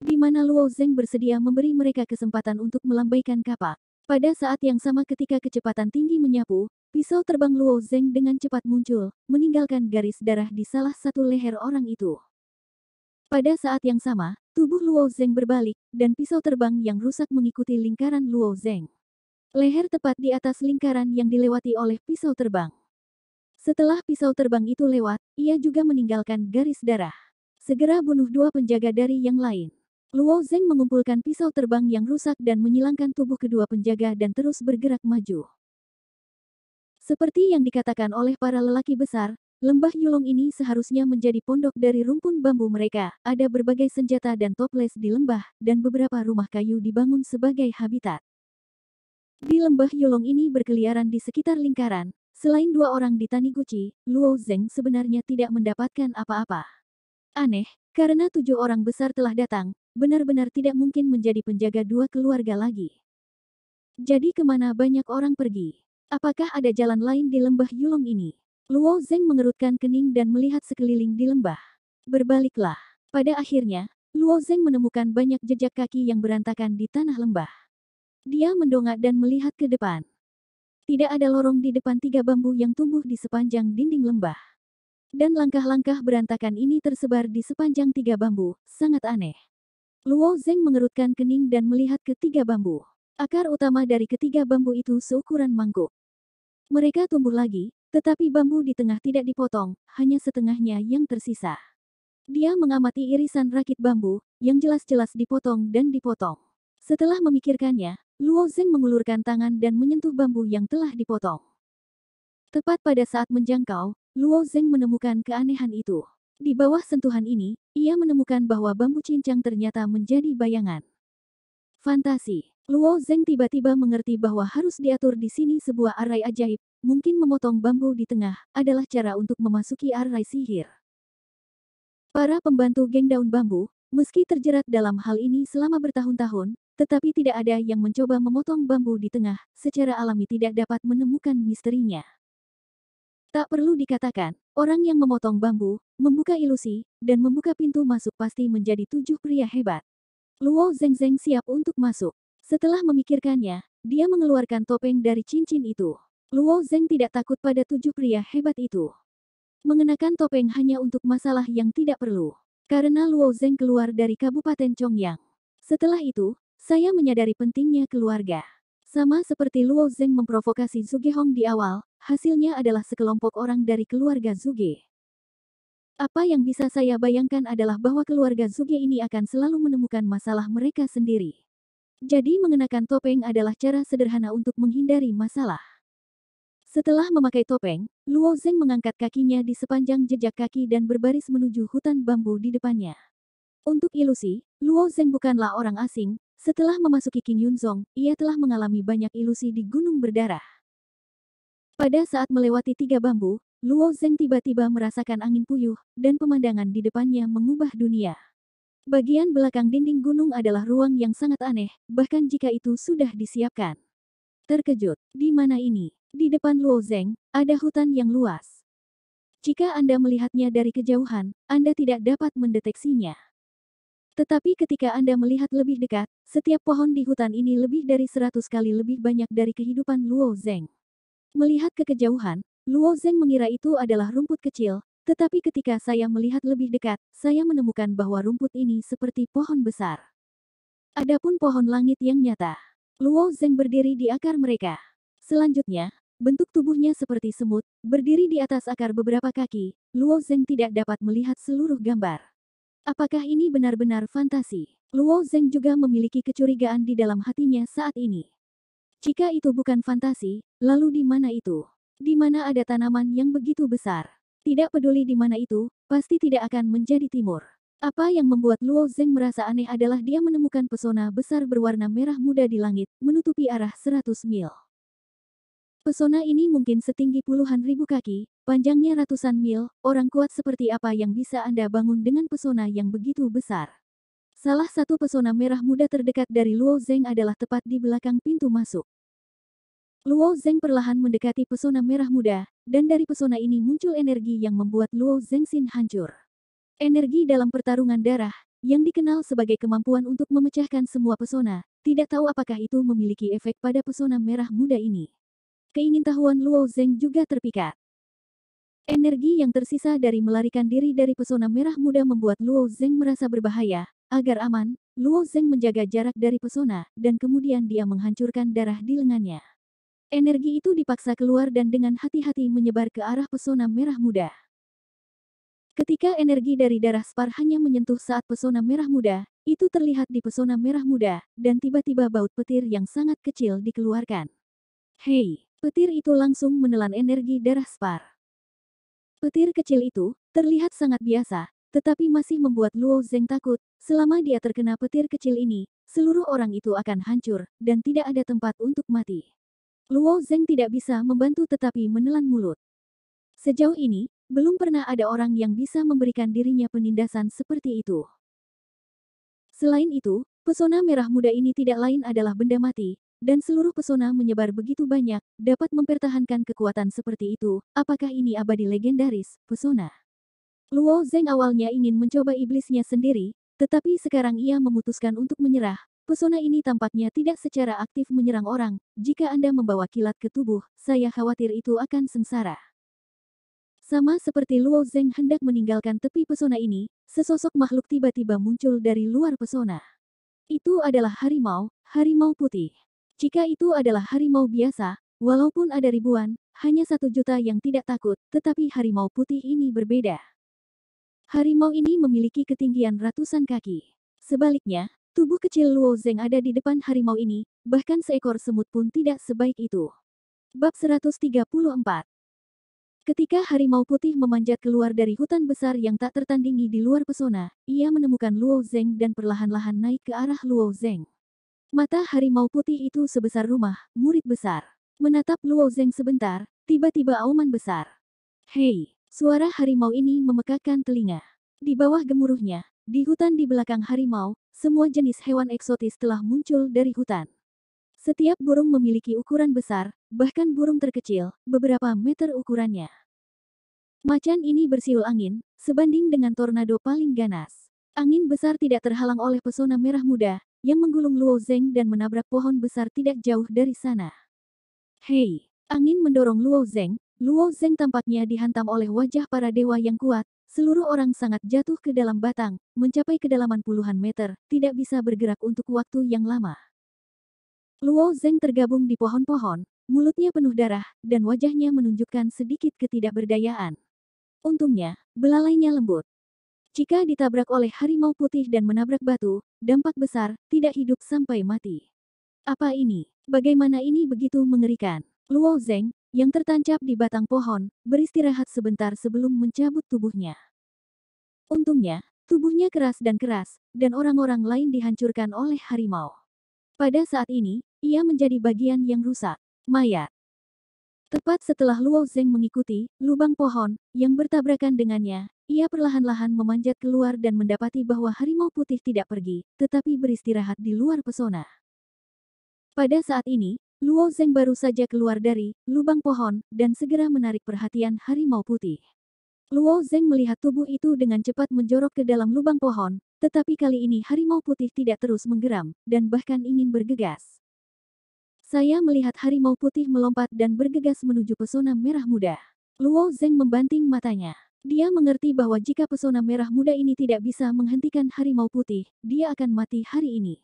Di mana Luo Zeng bersedia memberi mereka kesempatan untuk melambaikan kapak. Pada saat yang sama ketika kecepatan tinggi menyapu, pisau terbang Luo Zeng dengan cepat muncul, meninggalkan garis darah di salah satu leher orang itu. Pada saat yang sama, tubuh Luo Zeng berbalik, dan pisau terbang yang rusak mengikuti lingkaran Luo Zeng. Leher tepat di atas lingkaran yang dilewati oleh pisau terbang. Setelah pisau terbang itu lewat, ia juga meninggalkan garis darah. Segera bunuh dua penjaga dari yang lain. Luo Zeng mengumpulkan pisau terbang yang rusak dan menyilangkan tubuh kedua penjaga dan terus bergerak maju. Seperti yang dikatakan oleh para lelaki besar, lembah Yulong ini seharusnya menjadi pondok dari rumpun bambu mereka. Ada berbagai senjata dan toples di lembah, dan beberapa rumah kayu dibangun sebagai habitat. Di lembah Yulong ini berkeliaran di sekitar lingkaran, Selain dua orang di Taniguchi, Luo Zeng sebenarnya tidak mendapatkan apa-apa. Aneh, karena tujuh orang besar telah datang, benar-benar tidak mungkin menjadi penjaga dua keluarga lagi. Jadi kemana banyak orang pergi? Apakah ada jalan lain di lembah Yulong ini? Luo Zeng mengerutkan kening dan melihat sekeliling di lembah. Berbaliklah. Pada akhirnya, Luo Zeng menemukan banyak jejak kaki yang berantakan di tanah lembah. Dia mendongak dan melihat ke depan. Tidak ada lorong di depan tiga bambu yang tumbuh di sepanjang dinding lembah. Dan langkah-langkah berantakan ini tersebar di sepanjang tiga bambu, sangat aneh. Luo Zeng mengerutkan kening dan melihat ketiga bambu. Akar utama dari ketiga bambu itu seukuran mangkuk. Mereka tumbuh lagi, tetapi bambu di tengah tidak dipotong, hanya setengahnya yang tersisa. Dia mengamati irisan rakit bambu, yang jelas-jelas dipotong dan dipotong. Setelah memikirkannya, Luo Zeng mengulurkan tangan dan menyentuh bambu yang telah dipotong. Tepat pada saat menjangkau, Luo Zeng menemukan keanehan itu. Di bawah sentuhan ini, ia menemukan bahwa bambu cincang ternyata menjadi bayangan. Fantasi. Luo Zeng tiba-tiba mengerti bahwa harus diatur di sini sebuah arai ajaib, mungkin memotong bambu di tengah adalah cara untuk memasuki arai sihir. Para pembantu geng daun bambu, meski terjerat dalam hal ini selama bertahun-tahun, tetapi tidak ada yang mencoba memotong bambu di tengah, secara alami tidak dapat menemukan misterinya. Tak perlu dikatakan, Orang yang memotong bambu, membuka ilusi, dan membuka pintu masuk pasti menjadi tujuh pria hebat. Luo Zengzeng siap untuk masuk. Setelah memikirkannya, dia mengeluarkan topeng dari cincin itu. Luo Zeng tidak takut pada tujuh pria hebat itu. Mengenakan topeng hanya untuk masalah yang tidak perlu. Karena Luo Zeng keluar dari Kabupaten Chongyang. Setelah itu, saya menyadari pentingnya keluarga. Sama seperti Luo Zeng memprovokasi Zugehong di awal, Hasilnya adalah sekelompok orang dari keluarga Zuge. Apa yang bisa saya bayangkan adalah bahwa keluarga Zuge ini akan selalu menemukan masalah mereka sendiri. Jadi mengenakan topeng adalah cara sederhana untuk menghindari masalah. Setelah memakai topeng, Luo Zeng mengangkat kakinya di sepanjang jejak kaki dan berbaris menuju hutan bambu di depannya. Untuk ilusi, Luo Zeng bukanlah orang asing, setelah memasuki King Yunzong, ia telah mengalami banyak ilusi di Gunung Berdarah. Pada saat melewati tiga bambu, Luo Zeng tiba-tiba merasakan angin puyuh, dan pemandangan di depannya mengubah dunia. Bagian belakang dinding gunung adalah ruang yang sangat aneh, bahkan jika itu sudah disiapkan. Terkejut, di mana ini? Di depan Luo Zeng, ada hutan yang luas. Jika Anda melihatnya dari kejauhan, Anda tidak dapat mendeteksinya. Tetapi ketika Anda melihat lebih dekat, setiap pohon di hutan ini lebih dari seratus kali lebih banyak dari kehidupan Luo Zeng. Melihat ke kejauhan, Luo Zeng mengira itu adalah rumput kecil, tetapi ketika saya melihat lebih dekat, saya menemukan bahwa rumput ini seperti pohon besar. Adapun pohon langit yang nyata. Luo Zeng berdiri di akar mereka. Selanjutnya, bentuk tubuhnya seperti semut, berdiri di atas akar beberapa kaki, Luo Zeng tidak dapat melihat seluruh gambar. Apakah ini benar-benar fantasi? Luo Zeng juga memiliki kecurigaan di dalam hatinya saat ini. Jika itu bukan fantasi, lalu di mana itu? Di mana ada tanaman yang begitu besar? Tidak peduli di mana itu, pasti tidak akan menjadi timur. Apa yang membuat Luo Zeng merasa aneh adalah dia menemukan pesona besar berwarna merah muda di langit, menutupi arah 100 mil. Pesona ini mungkin setinggi puluhan ribu kaki, panjangnya ratusan mil, orang kuat seperti apa yang bisa Anda bangun dengan pesona yang begitu besar. Salah satu pesona merah muda terdekat dari Luo Zeng adalah tepat di belakang pintu masuk. Luo Zeng perlahan mendekati pesona merah muda, dan dari pesona ini muncul energi yang membuat Luo Zeng Xin hancur. Energi dalam pertarungan darah, yang dikenal sebagai kemampuan untuk memecahkan semua pesona, tidak tahu apakah itu memiliki efek pada pesona merah muda ini. Keingintahuan Luo Zeng juga terpikat. Energi yang tersisa dari melarikan diri dari pesona merah muda membuat Luo Zeng merasa berbahaya. Agar aman, Luo Zeng menjaga jarak dari pesona, dan kemudian dia menghancurkan darah di lengannya. Energi itu dipaksa keluar dan dengan hati-hati menyebar ke arah pesona merah muda. Ketika energi dari darah Spar hanya menyentuh saat pesona merah muda, itu terlihat di pesona merah muda, dan tiba-tiba baut petir yang sangat kecil dikeluarkan. Hei, petir itu langsung menelan energi darah Spar. Petir kecil itu terlihat sangat biasa, tetapi masih membuat Luo Zeng takut. Selama dia terkena petir kecil ini, seluruh orang itu akan hancur, dan tidak ada tempat untuk mati. Luo Zeng tidak bisa membantu tetapi menelan mulut. Sejauh ini, belum pernah ada orang yang bisa memberikan dirinya penindasan seperti itu. Selain itu, pesona merah muda ini tidak lain adalah benda mati, dan seluruh pesona menyebar begitu banyak, dapat mempertahankan kekuatan seperti itu, apakah ini abadi legendaris, pesona? Luo Zeng awalnya ingin mencoba iblisnya sendiri, tetapi sekarang ia memutuskan untuk menyerah, Pesona ini tampaknya tidak secara aktif menyerang orang. Jika Anda membawa kilat ke tubuh, saya khawatir itu akan sengsara. Sama seperti Luo Zeng hendak meninggalkan tepi pesona ini, sesosok makhluk tiba-tiba muncul dari luar pesona. Itu adalah harimau, harimau putih. Jika itu adalah harimau biasa, walaupun ada ribuan, hanya satu juta yang tidak takut, tetapi harimau putih ini berbeda. Harimau ini memiliki ketinggian ratusan kaki. Sebaliknya, Tubuh kecil Luo Zeng ada di depan harimau ini, bahkan seekor semut pun tidak sebaik itu. Bab 134 Ketika harimau putih memanjat keluar dari hutan besar yang tak tertandingi di luar pesona, ia menemukan Luo Zeng dan perlahan-lahan naik ke arah Luo Zeng. Mata harimau putih itu sebesar rumah, murid besar. Menatap Luo Zeng sebentar, tiba-tiba auman besar. Hei, suara harimau ini memekakan telinga. Di bawah gemuruhnya, di hutan di belakang harimau, semua jenis hewan eksotis telah muncul dari hutan. Setiap burung memiliki ukuran besar, bahkan burung terkecil, beberapa meter ukurannya. Macan ini bersiul angin, sebanding dengan tornado paling ganas. Angin besar tidak terhalang oleh pesona merah muda, yang menggulung Luo Zeng dan menabrak pohon besar tidak jauh dari sana. Hei! Angin mendorong Luo Zeng, Luo Zeng tampaknya dihantam oleh wajah para dewa yang kuat, Seluruh orang sangat jatuh ke dalam batang, mencapai kedalaman puluhan meter, tidak bisa bergerak untuk waktu yang lama. Luo Zeng tergabung di pohon-pohon, mulutnya penuh darah, dan wajahnya menunjukkan sedikit ketidakberdayaan. Untungnya, belalainya lembut. Jika ditabrak oleh harimau putih dan menabrak batu, dampak besar, tidak hidup sampai mati. Apa ini? Bagaimana ini begitu mengerikan? Luo Zeng, yang tertancap di batang pohon, beristirahat sebentar sebelum mencabut tubuhnya. Untungnya, tubuhnya keras dan keras, dan orang-orang lain dihancurkan oleh harimau. Pada saat ini, ia menjadi bagian yang rusak, mayat. Tepat setelah Luo Zeng mengikuti lubang pohon yang bertabrakan dengannya, ia perlahan-lahan memanjat keluar dan mendapati bahwa harimau putih tidak pergi, tetapi beristirahat di luar pesona. Pada saat ini, Luo Zeng baru saja keluar dari lubang pohon dan segera menarik perhatian harimau putih. Luo Zeng melihat tubuh itu dengan cepat menjorok ke dalam lubang pohon, tetapi kali ini harimau putih tidak terus menggeram, dan bahkan ingin bergegas. Saya melihat harimau putih melompat dan bergegas menuju pesona merah muda. Luo Zeng membanting matanya. Dia mengerti bahwa jika pesona merah muda ini tidak bisa menghentikan harimau putih, dia akan mati hari ini.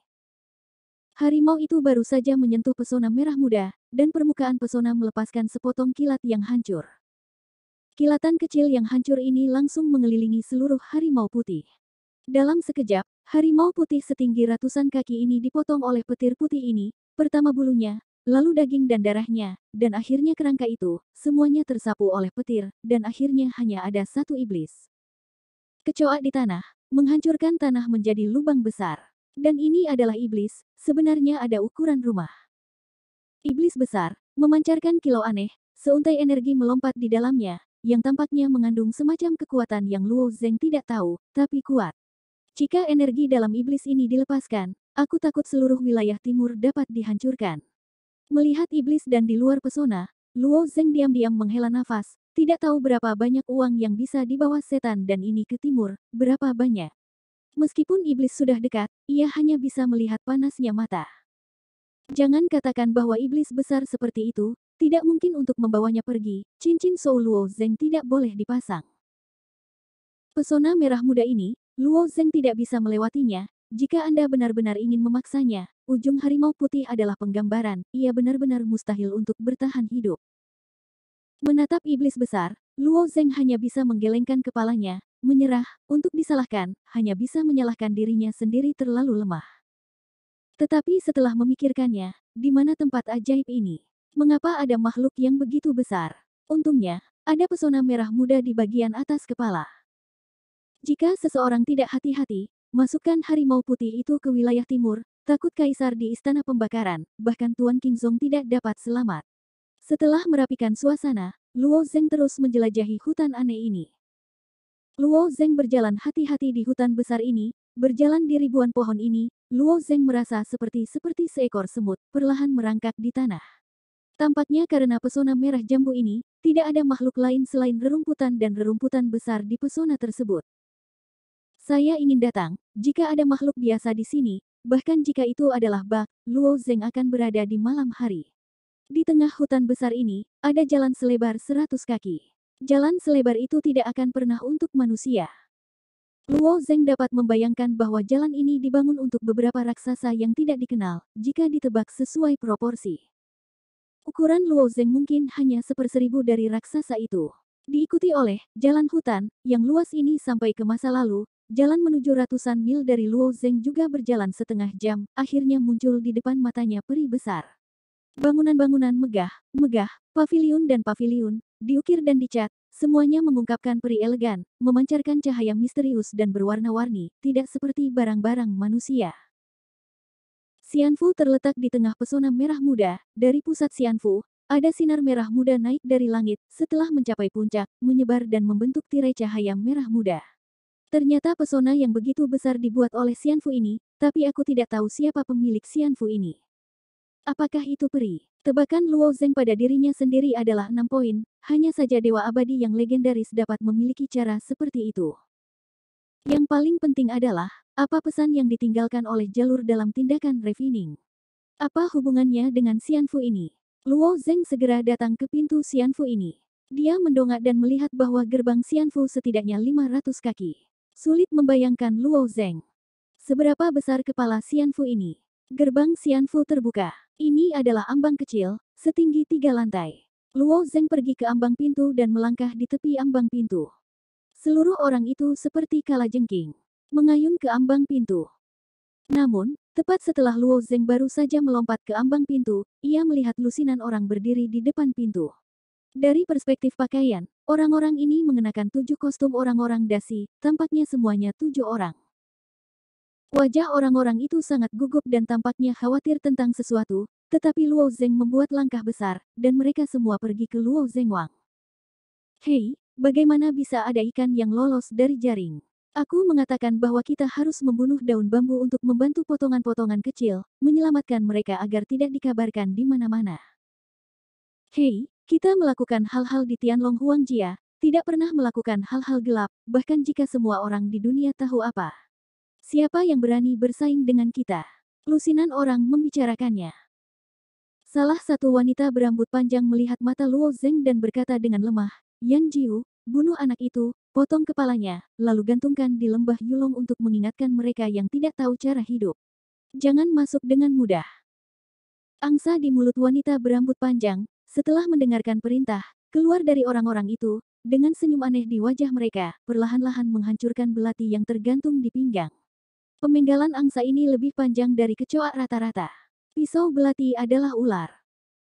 Harimau itu baru saja menyentuh pesona merah muda, dan permukaan pesona melepaskan sepotong kilat yang hancur. Kilatan kecil yang hancur ini langsung mengelilingi seluruh harimau putih. Dalam sekejap, harimau putih setinggi ratusan kaki ini dipotong oleh petir putih ini, pertama bulunya, lalu daging dan darahnya, dan akhirnya kerangka itu, semuanya tersapu oleh petir, dan akhirnya hanya ada satu iblis. Kecoa di tanah, menghancurkan tanah menjadi lubang besar. Dan ini adalah iblis, sebenarnya ada ukuran rumah. Iblis besar, memancarkan kilau aneh, seuntai energi melompat di dalamnya, yang tampaknya mengandung semacam kekuatan yang Luo Zeng tidak tahu, tapi kuat. Jika energi dalam iblis ini dilepaskan, aku takut seluruh wilayah timur dapat dihancurkan. Melihat iblis dan di luar pesona, Luo Zeng diam-diam menghela nafas, tidak tahu berapa banyak uang yang bisa dibawa setan dan ini ke timur, berapa banyak. Meskipun iblis sudah dekat, ia hanya bisa melihat panasnya mata. Jangan katakan bahwa iblis besar seperti itu, tidak mungkin untuk membawanya pergi, cincin Sou Luo Zeng tidak boleh dipasang. Pesona merah muda ini, Luo Zeng tidak bisa melewatinya, jika Anda benar-benar ingin memaksanya, ujung harimau putih adalah penggambaran, ia benar-benar mustahil untuk bertahan hidup. Menatap iblis besar, Luo Zeng hanya bisa menggelengkan kepalanya, menyerah, untuk disalahkan, hanya bisa menyalahkan dirinya sendiri terlalu lemah. Tetapi setelah memikirkannya, di mana tempat ajaib ini? Mengapa ada makhluk yang begitu besar? Untungnya, ada pesona merah muda di bagian atas kepala. Jika seseorang tidak hati-hati, masukkan harimau putih itu ke wilayah timur, takut kaisar di istana pembakaran, bahkan Tuan Kingzong tidak dapat selamat. Setelah merapikan suasana, Luo Zeng terus menjelajahi hutan aneh ini. Luo Zeng berjalan hati-hati di hutan besar ini, berjalan di ribuan pohon ini, Luo Zeng merasa seperti seperti seekor semut, perlahan merangkak di tanah. Tampaknya karena pesona merah jambu ini, tidak ada makhluk lain selain rerumputan dan rerumputan besar di pesona tersebut. Saya ingin datang, jika ada makhluk biasa di sini, bahkan jika itu adalah bak, Luo Zeng akan berada di malam hari. Di tengah hutan besar ini, ada jalan selebar 100 kaki. Jalan selebar itu tidak akan pernah untuk manusia. Luo Zeng dapat membayangkan bahwa jalan ini dibangun untuk beberapa raksasa yang tidak dikenal, jika ditebak sesuai proporsi. Ukuran Luo Zeng mungkin hanya seperseribu dari raksasa itu. Diikuti oleh jalan hutan yang luas ini sampai ke masa lalu, jalan menuju ratusan mil dari Luo Zeng juga berjalan setengah jam, akhirnya muncul di depan matanya peri besar. Bangunan-bangunan megah, megah, pavilion dan pavilion, diukir dan dicat, semuanya mengungkapkan peri elegan, memancarkan cahaya misterius dan berwarna-warni, tidak seperti barang-barang manusia. Xianfu terletak di tengah pesona merah muda. Dari pusat Xianfu, ada sinar merah muda naik dari langit setelah mencapai puncak, menyebar dan membentuk tirai cahaya merah muda. Ternyata pesona yang begitu besar dibuat oleh Xianfu ini, tapi aku tidak tahu siapa pemilik Xianfu ini. Apakah itu peri? Tebakan Luo Zeng pada dirinya sendiri adalah enam poin, hanya saja Dewa Abadi yang legendaris dapat memiliki cara seperti itu. Yang paling penting adalah, apa pesan yang ditinggalkan oleh jalur dalam tindakan refining? Apa hubungannya dengan Xianfu ini? Luo Zeng segera datang ke pintu Xianfu ini. Dia mendongak dan melihat bahwa gerbang Xianfu setidaknya 500 kaki. Sulit membayangkan Luo Zeng. Seberapa besar kepala Xianfu ini? Gerbang Xianfu terbuka. Ini adalah ambang kecil, setinggi tiga lantai. Luo Zeng pergi ke ambang pintu dan melangkah di tepi ambang pintu. Seluruh orang itu seperti kala jengking mengayun ke ambang pintu. Namun, tepat setelah Luo Zeng baru saja melompat ke ambang pintu, ia melihat lusinan orang berdiri di depan pintu. Dari perspektif pakaian, orang-orang ini mengenakan tujuh kostum orang-orang dasi, tampaknya semuanya tujuh orang. Wajah orang-orang itu sangat gugup dan tampaknya khawatir tentang sesuatu, tetapi Luo Zeng membuat langkah besar, dan mereka semua pergi ke Luo Zeng Wang. Hei, bagaimana bisa ada ikan yang lolos dari jaring? Aku mengatakan bahwa kita harus membunuh daun bambu untuk membantu potongan-potongan kecil, menyelamatkan mereka agar tidak dikabarkan di mana-mana. Hei, kita melakukan hal-hal di Tianlong Huangjia, tidak pernah melakukan hal-hal gelap, bahkan jika semua orang di dunia tahu apa. Siapa yang berani bersaing dengan kita? Lusinan orang membicarakannya. Salah satu wanita berambut panjang melihat mata Luo Zeng dan berkata dengan lemah, Yan Jiu, bunuh anak itu, potong kepalanya, lalu gantungkan di lembah Yulong untuk mengingatkan mereka yang tidak tahu cara hidup. Jangan masuk dengan mudah. Angsa di mulut wanita berambut panjang, setelah mendengarkan perintah, keluar dari orang-orang itu, dengan senyum aneh di wajah mereka, perlahan-lahan menghancurkan belati yang tergantung di pinggang. Pemenggalan angsa ini lebih panjang dari kecoa rata-rata. Pisau belati adalah ular.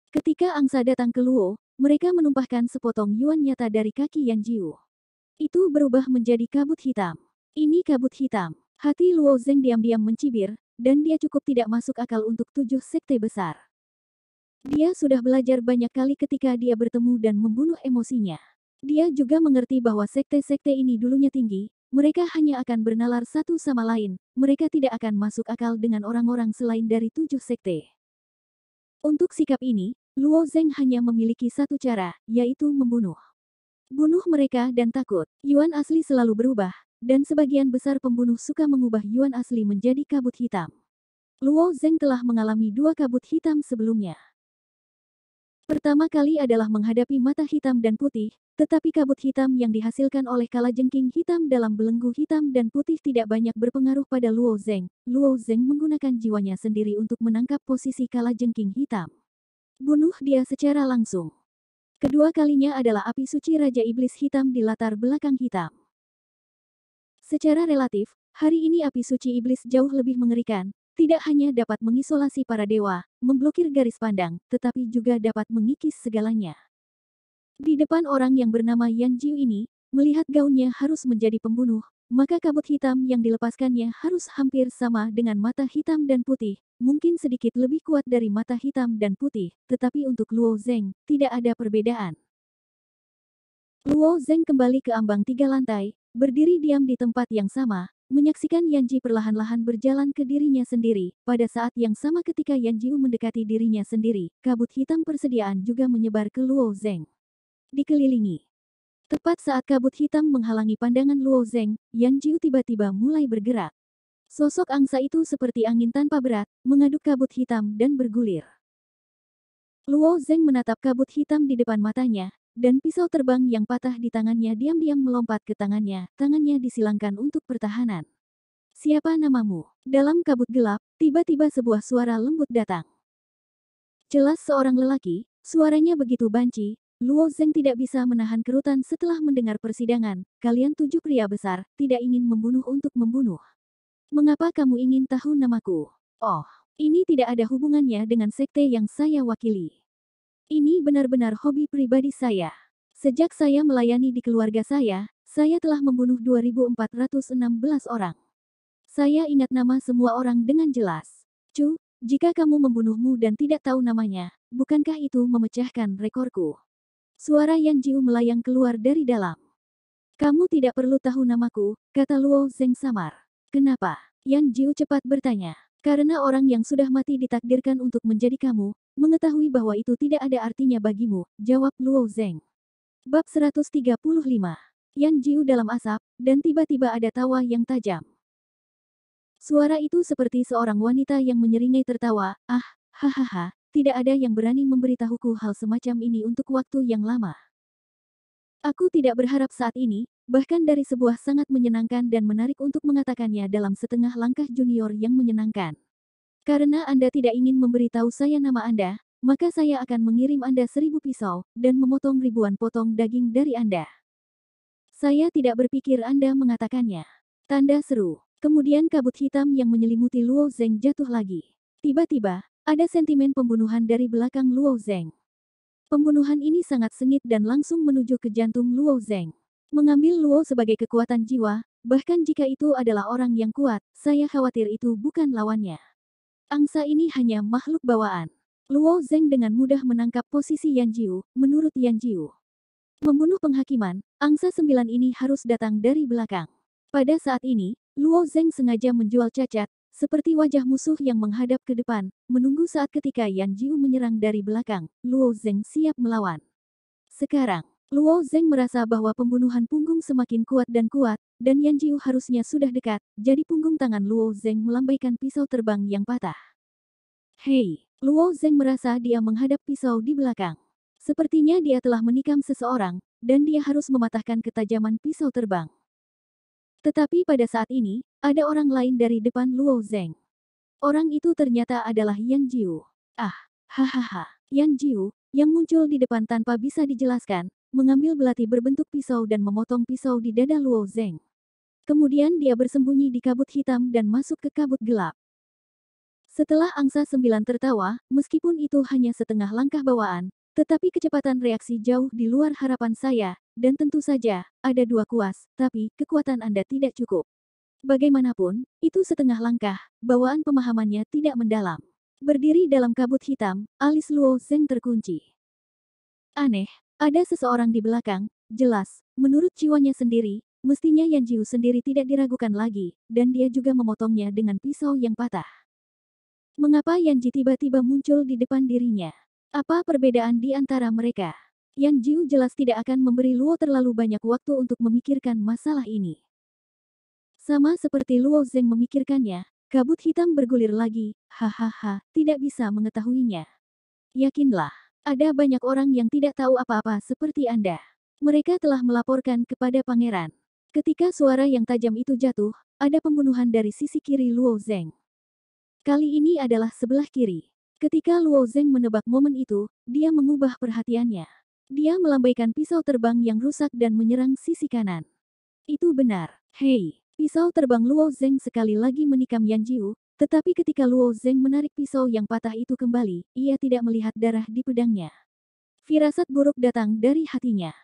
Ketika angsa datang ke Luo, mereka menumpahkan sepotong yuan nyata dari kaki Yang Jiu. Itu berubah menjadi kabut hitam. Ini kabut hitam. Hati Luo Zeng diam-diam mencibir, dan dia cukup tidak masuk akal untuk tujuh sekte besar. Dia sudah belajar banyak kali ketika dia bertemu dan membunuh emosinya. Dia juga mengerti bahwa sekte-sekte ini dulunya tinggi, mereka hanya akan bernalar satu sama lain, mereka tidak akan masuk akal dengan orang-orang selain dari tujuh sekte. Untuk sikap ini, Luo Zeng hanya memiliki satu cara, yaitu membunuh. Bunuh mereka dan takut. Yuan asli selalu berubah, dan sebagian besar pembunuh suka mengubah Yuan asli menjadi kabut hitam. Luo Zeng telah mengalami dua kabut hitam sebelumnya. Pertama kali adalah menghadapi mata hitam dan putih, tetapi kabut hitam yang dihasilkan oleh Kala Jengking hitam dalam belenggu hitam dan putih tidak banyak berpengaruh pada Luo Zeng. Luo Zeng menggunakan jiwanya sendiri untuk menangkap posisi Kala Jengking hitam. Bunuh dia secara langsung. Kedua kalinya adalah api suci Raja Iblis Hitam di latar belakang hitam. Secara relatif, hari ini api suci Iblis jauh lebih mengerikan, tidak hanya dapat mengisolasi para dewa, memblokir garis pandang, tetapi juga dapat mengikis segalanya. Di depan orang yang bernama Yan Jiu ini, melihat gaunnya harus menjadi pembunuh, maka kabut hitam yang dilepaskannya harus hampir sama dengan mata hitam dan putih, mungkin sedikit lebih kuat dari mata hitam dan putih, tetapi untuk Luo Zeng, tidak ada perbedaan. Luo Zeng kembali ke ambang tiga lantai, berdiri diam di tempat yang sama, menyaksikan Yan Ji perlahan-lahan berjalan ke dirinya sendiri. Pada saat yang sama ketika Yan Ji mendekati dirinya sendiri, kabut hitam persediaan juga menyebar ke Luo Zeng. Dikelilingi Tepat saat kabut hitam menghalangi pandangan Luo Zeng, Yan Jiu tiba-tiba mulai bergerak. Sosok angsa itu seperti angin tanpa berat, mengaduk kabut hitam dan bergulir. Luo Zeng menatap kabut hitam di depan matanya, dan pisau terbang yang patah di tangannya diam-diam melompat ke tangannya, tangannya disilangkan untuk pertahanan. Siapa namamu? Dalam kabut gelap, tiba-tiba sebuah suara lembut datang. Jelas seorang lelaki, suaranya begitu banci, Luo Zeng tidak bisa menahan kerutan setelah mendengar persidangan. Kalian tujuh pria besar, tidak ingin membunuh untuk membunuh. Mengapa kamu ingin tahu namaku? Oh, ini tidak ada hubungannya dengan sekte yang saya wakili. Ini benar-benar hobi pribadi saya. Sejak saya melayani di keluarga saya, saya telah membunuh 2416 orang. Saya ingat nama semua orang dengan jelas. Cu, jika kamu membunuhmu dan tidak tahu namanya, bukankah itu memecahkan rekorku? Suara Yang Jiu melayang keluar dari dalam. Kamu tidak perlu tahu namaku, kata Luo Zeng samar. Kenapa? Yang Jiu cepat bertanya. Karena orang yang sudah mati ditakdirkan untuk menjadi kamu, mengetahui bahwa itu tidak ada artinya bagimu, jawab Luo Zeng. Bab 135. Yang Jiu dalam asap, dan tiba-tiba ada tawa yang tajam. Suara itu seperti seorang wanita yang menyeringai tertawa, ah, hahaha, tidak ada yang berani memberitahuku hal semacam ini untuk waktu yang lama. Aku tidak berharap saat ini, bahkan dari sebuah sangat menyenangkan dan menarik untuk mengatakannya dalam setengah langkah junior yang menyenangkan. Karena Anda tidak ingin memberitahu saya nama Anda, maka saya akan mengirim Anda seribu pisau, dan memotong ribuan potong daging dari Anda. Saya tidak berpikir Anda mengatakannya. Tanda seru. Kemudian kabut hitam yang menyelimuti Luo Zeng jatuh lagi. Tiba-tiba, ada sentimen pembunuhan dari belakang Luo Zeng. Pembunuhan ini sangat sengit dan langsung menuju ke jantung Luo Zeng. Mengambil Luo sebagai kekuatan jiwa, bahkan jika itu adalah orang yang kuat, saya khawatir itu bukan lawannya. Angsa ini hanya makhluk bawaan. Luo Zeng dengan mudah menangkap posisi Yan Jiu, menurut Yan Jiu. Membunuh penghakiman, angsa sembilan ini harus datang dari belakang. Pada saat ini, Luo Zeng sengaja menjual cacat, seperti wajah musuh yang menghadap ke depan, menunggu saat ketika Yan Jiu menyerang dari belakang, Luo Zeng siap melawan. Sekarang, Luo Zeng merasa bahwa pembunuhan punggung semakin kuat dan kuat, dan Yan Jiu harusnya sudah dekat, jadi punggung tangan Luo Zeng melambaikan pisau terbang yang patah. Hei, Luo Zeng merasa dia menghadap pisau di belakang. Sepertinya dia telah menikam seseorang, dan dia harus mematahkan ketajaman pisau terbang. Tetapi pada saat ini, ada orang lain dari depan Luo Zeng. Orang itu ternyata adalah Yang Jiu. Ah, hahaha. Yang Jiu, yang muncul di depan tanpa bisa dijelaskan, mengambil belati berbentuk pisau dan memotong pisau di dada Luo Zeng. Kemudian dia bersembunyi di kabut hitam dan masuk ke kabut gelap. Setelah angsa sembilan tertawa, meskipun itu hanya setengah langkah bawaan, tetapi kecepatan reaksi jauh di luar harapan saya, dan tentu saja, ada dua kuas, tapi kekuatan Anda tidak cukup. Bagaimanapun, itu setengah langkah, bawaan pemahamannya tidak mendalam. Berdiri dalam kabut hitam, alis Luo Zeng terkunci. Aneh, ada seseorang di belakang, jelas, menurut jiwanya sendiri, mestinya Yan Jiu sendiri tidak diragukan lagi, dan dia juga memotongnya dengan pisau yang patah. Mengapa Yan Ji tiba-tiba muncul di depan dirinya? Apa perbedaan di antara mereka? Yan Jiu jelas tidak akan memberi Luo terlalu banyak waktu untuk memikirkan masalah ini. Sama seperti Luo Zeng memikirkannya, kabut hitam bergulir lagi, hahaha, tidak bisa mengetahuinya. Yakinlah, ada banyak orang yang tidak tahu apa-apa seperti Anda. Mereka telah melaporkan kepada pangeran. Ketika suara yang tajam itu jatuh, ada pembunuhan dari sisi kiri Luo Zeng. Kali ini adalah sebelah kiri. Ketika Luo Zeng menebak momen itu, dia mengubah perhatiannya. Dia melambaikan pisau terbang yang rusak dan menyerang sisi kanan. Itu benar. Hei, Pisau terbang Luo Zeng sekali lagi menikam Yan Jiu, tetapi ketika Luo Zeng menarik pisau yang patah itu kembali, ia tidak melihat darah di pedangnya. Firasat buruk datang dari hatinya.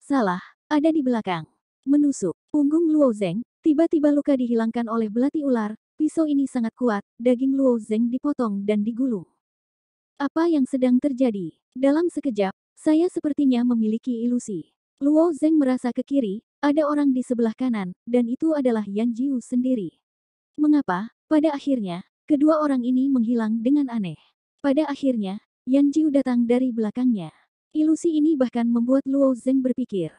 Salah, ada di belakang. Menusuk, punggung Luo Zeng, tiba-tiba luka dihilangkan oleh belati ular, pisau ini sangat kuat, daging Luo Zeng dipotong dan digulung. Apa yang sedang terjadi? Dalam sekejap, saya sepertinya memiliki ilusi. Luo Zeng merasa ke kiri, ada orang di sebelah kanan, dan itu adalah Yan Jiu sendiri. Mengapa, pada akhirnya, kedua orang ini menghilang dengan aneh. Pada akhirnya, Yan Jiu datang dari belakangnya. Ilusi ini bahkan membuat Luo Zeng berpikir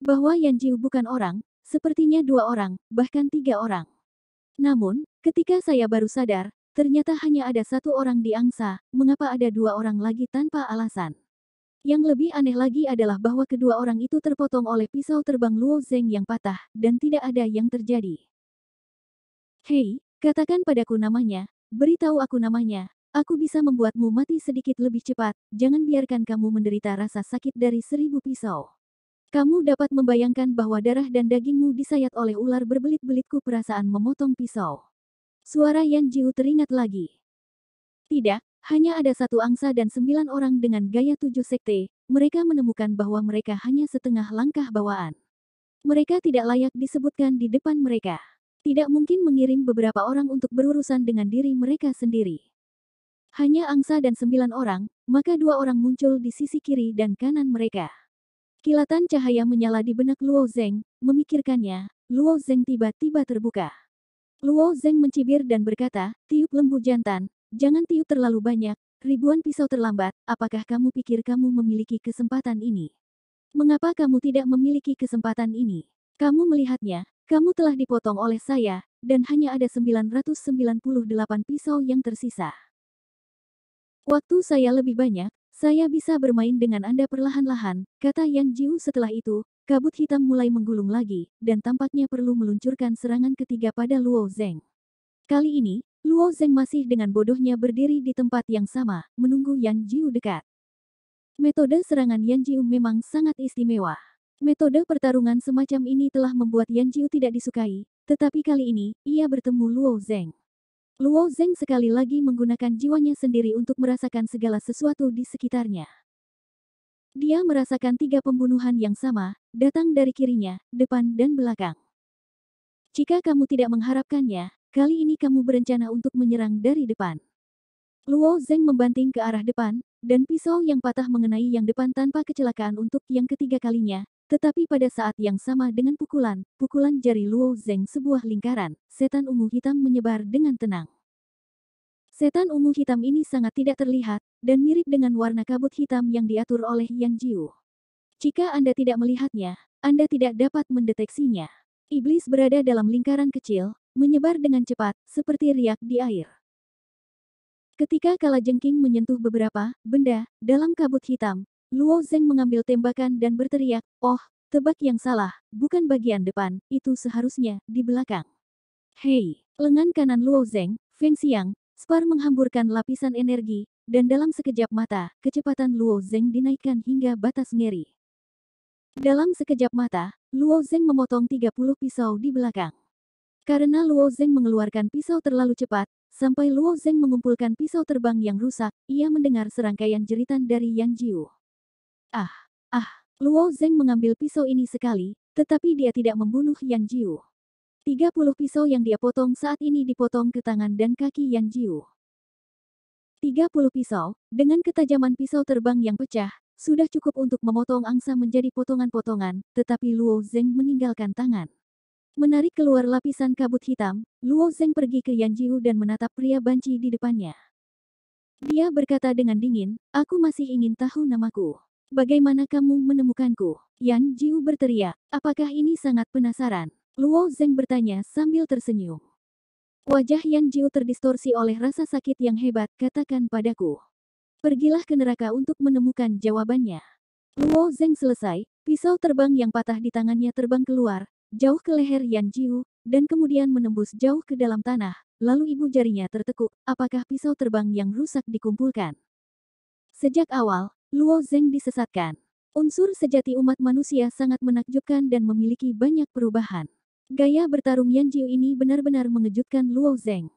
bahwa Yan Jiu bukan orang, sepertinya dua orang, bahkan tiga orang. Namun, ketika saya baru sadar, ternyata hanya ada satu orang di angsa, mengapa ada dua orang lagi tanpa alasan? Yang lebih aneh lagi adalah bahwa kedua orang itu terpotong oleh pisau terbang Luo Zeng yang patah, dan tidak ada yang terjadi. Hei, katakan padaku namanya, beritahu aku namanya, aku bisa membuatmu mati sedikit lebih cepat, jangan biarkan kamu menderita rasa sakit dari seribu pisau. Kamu dapat membayangkan bahwa darah dan dagingmu disayat oleh ular berbelit-belitku perasaan memotong pisau. Suara Yan Jiu teringat lagi. Tidak, hanya ada satu angsa dan sembilan orang dengan gaya tujuh sekte, mereka menemukan bahwa mereka hanya setengah langkah bawaan. Mereka tidak layak disebutkan di depan mereka. Tidak mungkin mengirim beberapa orang untuk berurusan dengan diri mereka sendiri. Hanya angsa dan sembilan orang, maka dua orang muncul di sisi kiri dan kanan mereka. Kilatan cahaya menyala di benak Luo Zeng, memikirkannya, Luo Zeng tiba-tiba terbuka. Luo Zeng mencibir dan berkata, tiup lembu jantan, Jangan tiup terlalu banyak, ribuan pisau terlambat, apakah kamu pikir kamu memiliki kesempatan ini? Mengapa kamu tidak memiliki kesempatan ini? Kamu melihatnya, kamu telah dipotong oleh saya, dan hanya ada 998 pisau yang tersisa. Waktu saya lebih banyak, saya bisa bermain dengan Anda perlahan-lahan, kata Yang Jiu setelah itu, kabut hitam mulai menggulung lagi, dan tampaknya perlu meluncurkan serangan ketiga pada Luo Zeng. Kali ini, Luo Zeng masih dengan bodohnya berdiri di tempat yang sama, menunggu Yan Jiu dekat. Metode serangan Yan Jiu memang sangat istimewa. Metode pertarungan semacam ini telah membuat Yan Jiu tidak disukai, tetapi kali ini, ia bertemu Luo Zeng. Luo Zeng sekali lagi menggunakan jiwanya sendiri untuk merasakan segala sesuatu di sekitarnya. Dia merasakan tiga pembunuhan yang sama, datang dari kirinya, depan dan belakang. Jika kamu tidak mengharapkannya, Kali ini kamu berencana untuk menyerang dari depan. Luo Zeng membanting ke arah depan, dan pisau yang patah mengenai yang depan tanpa kecelakaan untuk yang ketiga kalinya. Tetapi pada saat yang sama dengan pukulan, pukulan jari Luo Zeng sebuah lingkaran, setan ungu hitam menyebar dengan tenang. Setan ungu hitam ini sangat tidak terlihat, dan mirip dengan warna kabut hitam yang diatur oleh Yang Jiu. Jika Anda tidak melihatnya, Anda tidak dapat mendeteksinya. Iblis berada dalam lingkaran kecil, menyebar dengan cepat, seperti riak di air. Ketika Kalajengking menyentuh beberapa benda dalam kabut hitam, Luo Zeng mengambil tembakan dan berteriak, Oh, tebak yang salah, bukan bagian depan, itu seharusnya di belakang. Hei, lengan kanan Luo Zeng, Feng Xiang, Spar menghamburkan lapisan energi, dan dalam sekejap mata, kecepatan Luo Zeng dinaikkan hingga batas ngeri. Dalam sekejap mata, Luo Zeng memotong 30 pisau di belakang. Karena Luo Zeng mengeluarkan pisau terlalu cepat, sampai Luo Zeng mengumpulkan pisau terbang yang rusak, ia mendengar serangkaian jeritan dari Yang Jiu. Ah, ah, Luo Zeng mengambil pisau ini sekali, tetapi dia tidak membunuh Yang Jiu. 30 pisau yang dia potong saat ini dipotong ke tangan dan kaki Yang Jiu. 30 pisau, dengan ketajaman pisau terbang yang pecah, sudah cukup untuk memotong angsa menjadi potongan-potongan, tetapi Luo Zeng meninggalkan tangan. Menarik keluar lapisan kabut hitam, Luo Zeng pergi ke Yan Jiu dan menatap pria banci di depannya. Dia berkata dengan dingin, aku masih ingin tahu namaku. Bagaimana kamu menemukanku? Yan Jiu berteriak, apakah ini sangat penasaran? Luo Zeng bertanya sambil tersenyum. Wajah Yan Jiu terdistorsi oleh rasa sakit yang hebat, katakan padaku. Pergilah ke neraka untuk menemukan jawabannya. Luo Zeng selesai, pisau terbang yang patah di tangannya terbang keluar, jauh ke leher Yan Jiu, dan kemudian menembus jauh ke dalam tanah, lalu ibu jarinya tertekuk, apakah pisau terbang yang rusak dikumpulkan. Sejak awal, Luo Zeng disesatkan. Unsur sejati umat manusia sangat menakjubkan dan memiliki banyak perubahan. Gaya bertarung Yan Jiu ini benar-benar mengejutkan Luo Zeng.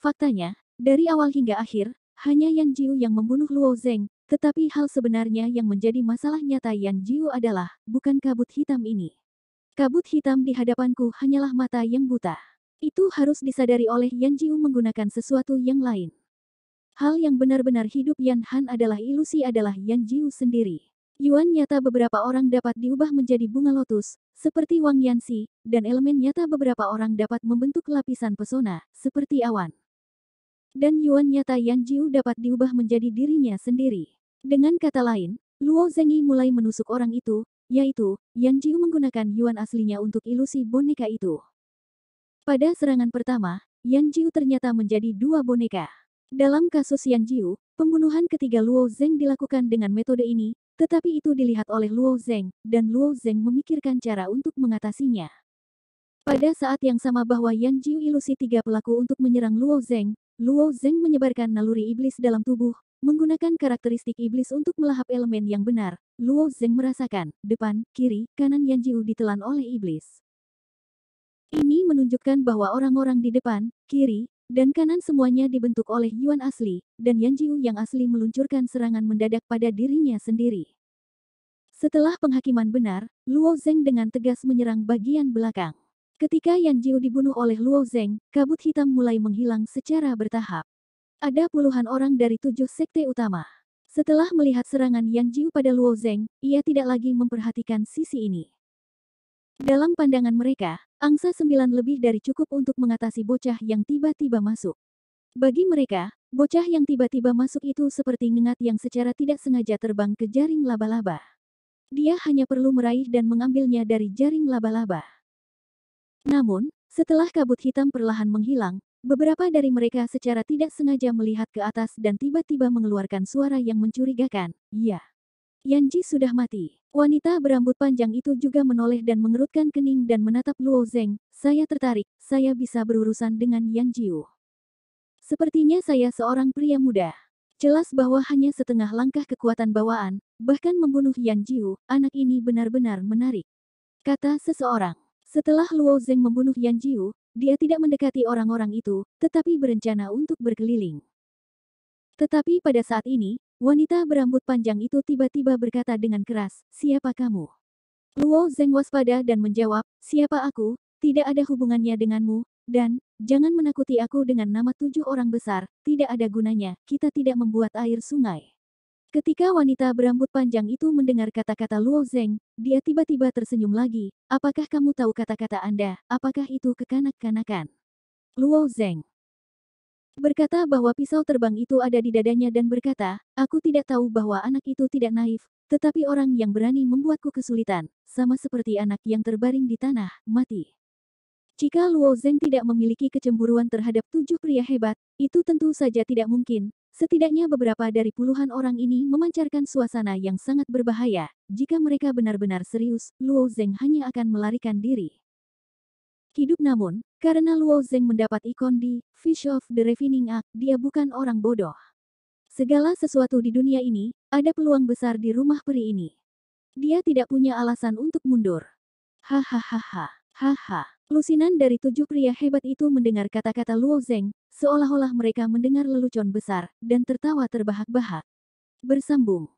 Faktanya, dari awal hingga akhir, hanya Yan Jiu yang membunuh Luo Zeng, tetapi hal sebenarnya yang menjadi masalah nyata Yan Jiu adalah, bukan kabut hitam ini. Kabut hitam di hadapanku hanyalah mata yang buta. Itu harus disadari oleh Yan Jiu menggunakan sesuatu yang lain. Hal yang benar-benar hidup Yan Han adalah ilusi adalah Yan Jiu sendiri. Yuan nyata beberapa orang dapat diubah menjadi bunga lotus, seperti Wang Yansi, dan elemen nyata beberapa orang dapat membentuk lapisan pesona, seperti awan. Dan Yuan nyata Yan Jiu dapat diubah menjadi dirinya sendiri. Dengan kata lain, Luo Zengyi mulai menusuk orang itu, yaitu Yang Jiu menggunakan yuan aslinya untuk ilusi boneka itu. Pada serangan pertama, Yang Jiu ternyata menjadi dua boneka. Dalam kasus Yang Jiu, pembunuhan ketiga Luo Zeng dilakukan dengan metode ini, tetapi itu dilihat oleh Luo Zeng, dan Luo Zeng memikirkan cara untuk mengatasinya. Pada saat yang sama bahwa Yang Jiu ilusi tiga pelaku untuk menyerang Luo Zeng, Luo Zeng menyebarkan naluri iblis dalam tubuh, Menggunakan karakteristik iblis untuk melahap elemen yang benar, Luo Zeng merasakan, depan, kiri, kanan Yan Jiu ditelan oleh iblis. Ini menunjukkan bahwa orang-orang di depan, kiri, dan kanan semuanya dibentuk oleh Yuan asli, dan Yan Jiu yang asli meluncurkan serangan mendadak pada dirinya sendiri. Setelah penghakiman benar, Luo Zeng dengan tegas menyerang bagian belakang. Ketika Yan Jiu dibunuh oleh Luo Zeng, kabut hitam mulai menghilang secara bertahap. Ada puluhan orang dari tujuh sekte utama. Setelah melihat serangan Yang Jiu pada Luo Zeng, ia tidak lagi memperhatikan sisi ini. Dalam pandangan mereka, angsa sembilan lebih dari cukup untuk mengatasi bocah yang tiba-tiba masuk. Bagi mereka, bocah yang tiba-tiba masuk itu seperti ngengat yang secara tidak sengaja terbang ke jaring laba-laba. Dia hanya perlu meraih dan mengambilnya dari jaring laba-laba. Namun, setelah kabut hitam perlahan menghilang, Beberapa dari mereka secara tidak sengaja melihat ke atas dan tiba-tiba mengeluarkan suara yang mencurigakan. Ya. Ji sudah mati. Wanita berambut panjang itu juga menoleh dan mengerutkan kening dan menatap Luo Zeng. Saya tertarik, saya bisa berurusan dengan Yan Jiu. Sepertinya saya seorang pria muda. Jelas bahwa hanya setengah langkah kekuatan bawaan, bahkan membunuh Yan Jiu, anak ini benar-benar menarik. Kata seseorang. Setelah Luo Zeng membunuh Yan Jiu, dia tidak mendekati orang-orang itu, tetapi berencana untuk berkeliling. Tetapi pada saat ini, wanita berambut panjang itu tiba-tiba berkata dengan keras, siapa kamu? Luo Zeng waspada dan menjawab, siapa aku, tidak ada hubungannya denganmu, dan, jangan menakuti aku dengan nama tujuh orang besar, tidak ada gunanya, kita tidak membuat air sungai. Ketika wanita berambut panjang itu mendengar kata-kata Luo Zeng, dia tiba-tiba tersenyum lagi. Apakah kamu tahu kata-kata Anda? Apakah itu kekanak-kanakan? Luo Zeng berkata bahwa pisau terbang itu ada di dadanya dan berkata, aku tidak tahu bahwa anak itu tidak naif, tetapi orang yang berani membuatku kesulitan, sama seperti anak yang terbaring di tanah, mati. Jika Luo Zeng tidak memiliki kecemburuan terhadap tujuh pria hebat, itu tentu saja tidak mungkin, Setidaknya beberapa dari puluhan orang ini memancarkan suasana yang sangat berbahaya. Jika mereka benar-benar serius, Luo Zeng hanya akan melarikan diri. Hidup namun, karena Luo Zeng mendapat ikon di Fish of the Refining Act, dia bukan orang bodoh. Segala sesuatu di dunia ini, ada peluang besar di rumah peri ini. Dia tidak punya alasan untuk mundur. Hahaha. Haha, lusinan dari tujuh pria hebat itu mendengar kata-kata Luo Zeng, seolah-olah mereka mendengar lelucon besar, dan tertawa terbahak-bahak. Bersambung.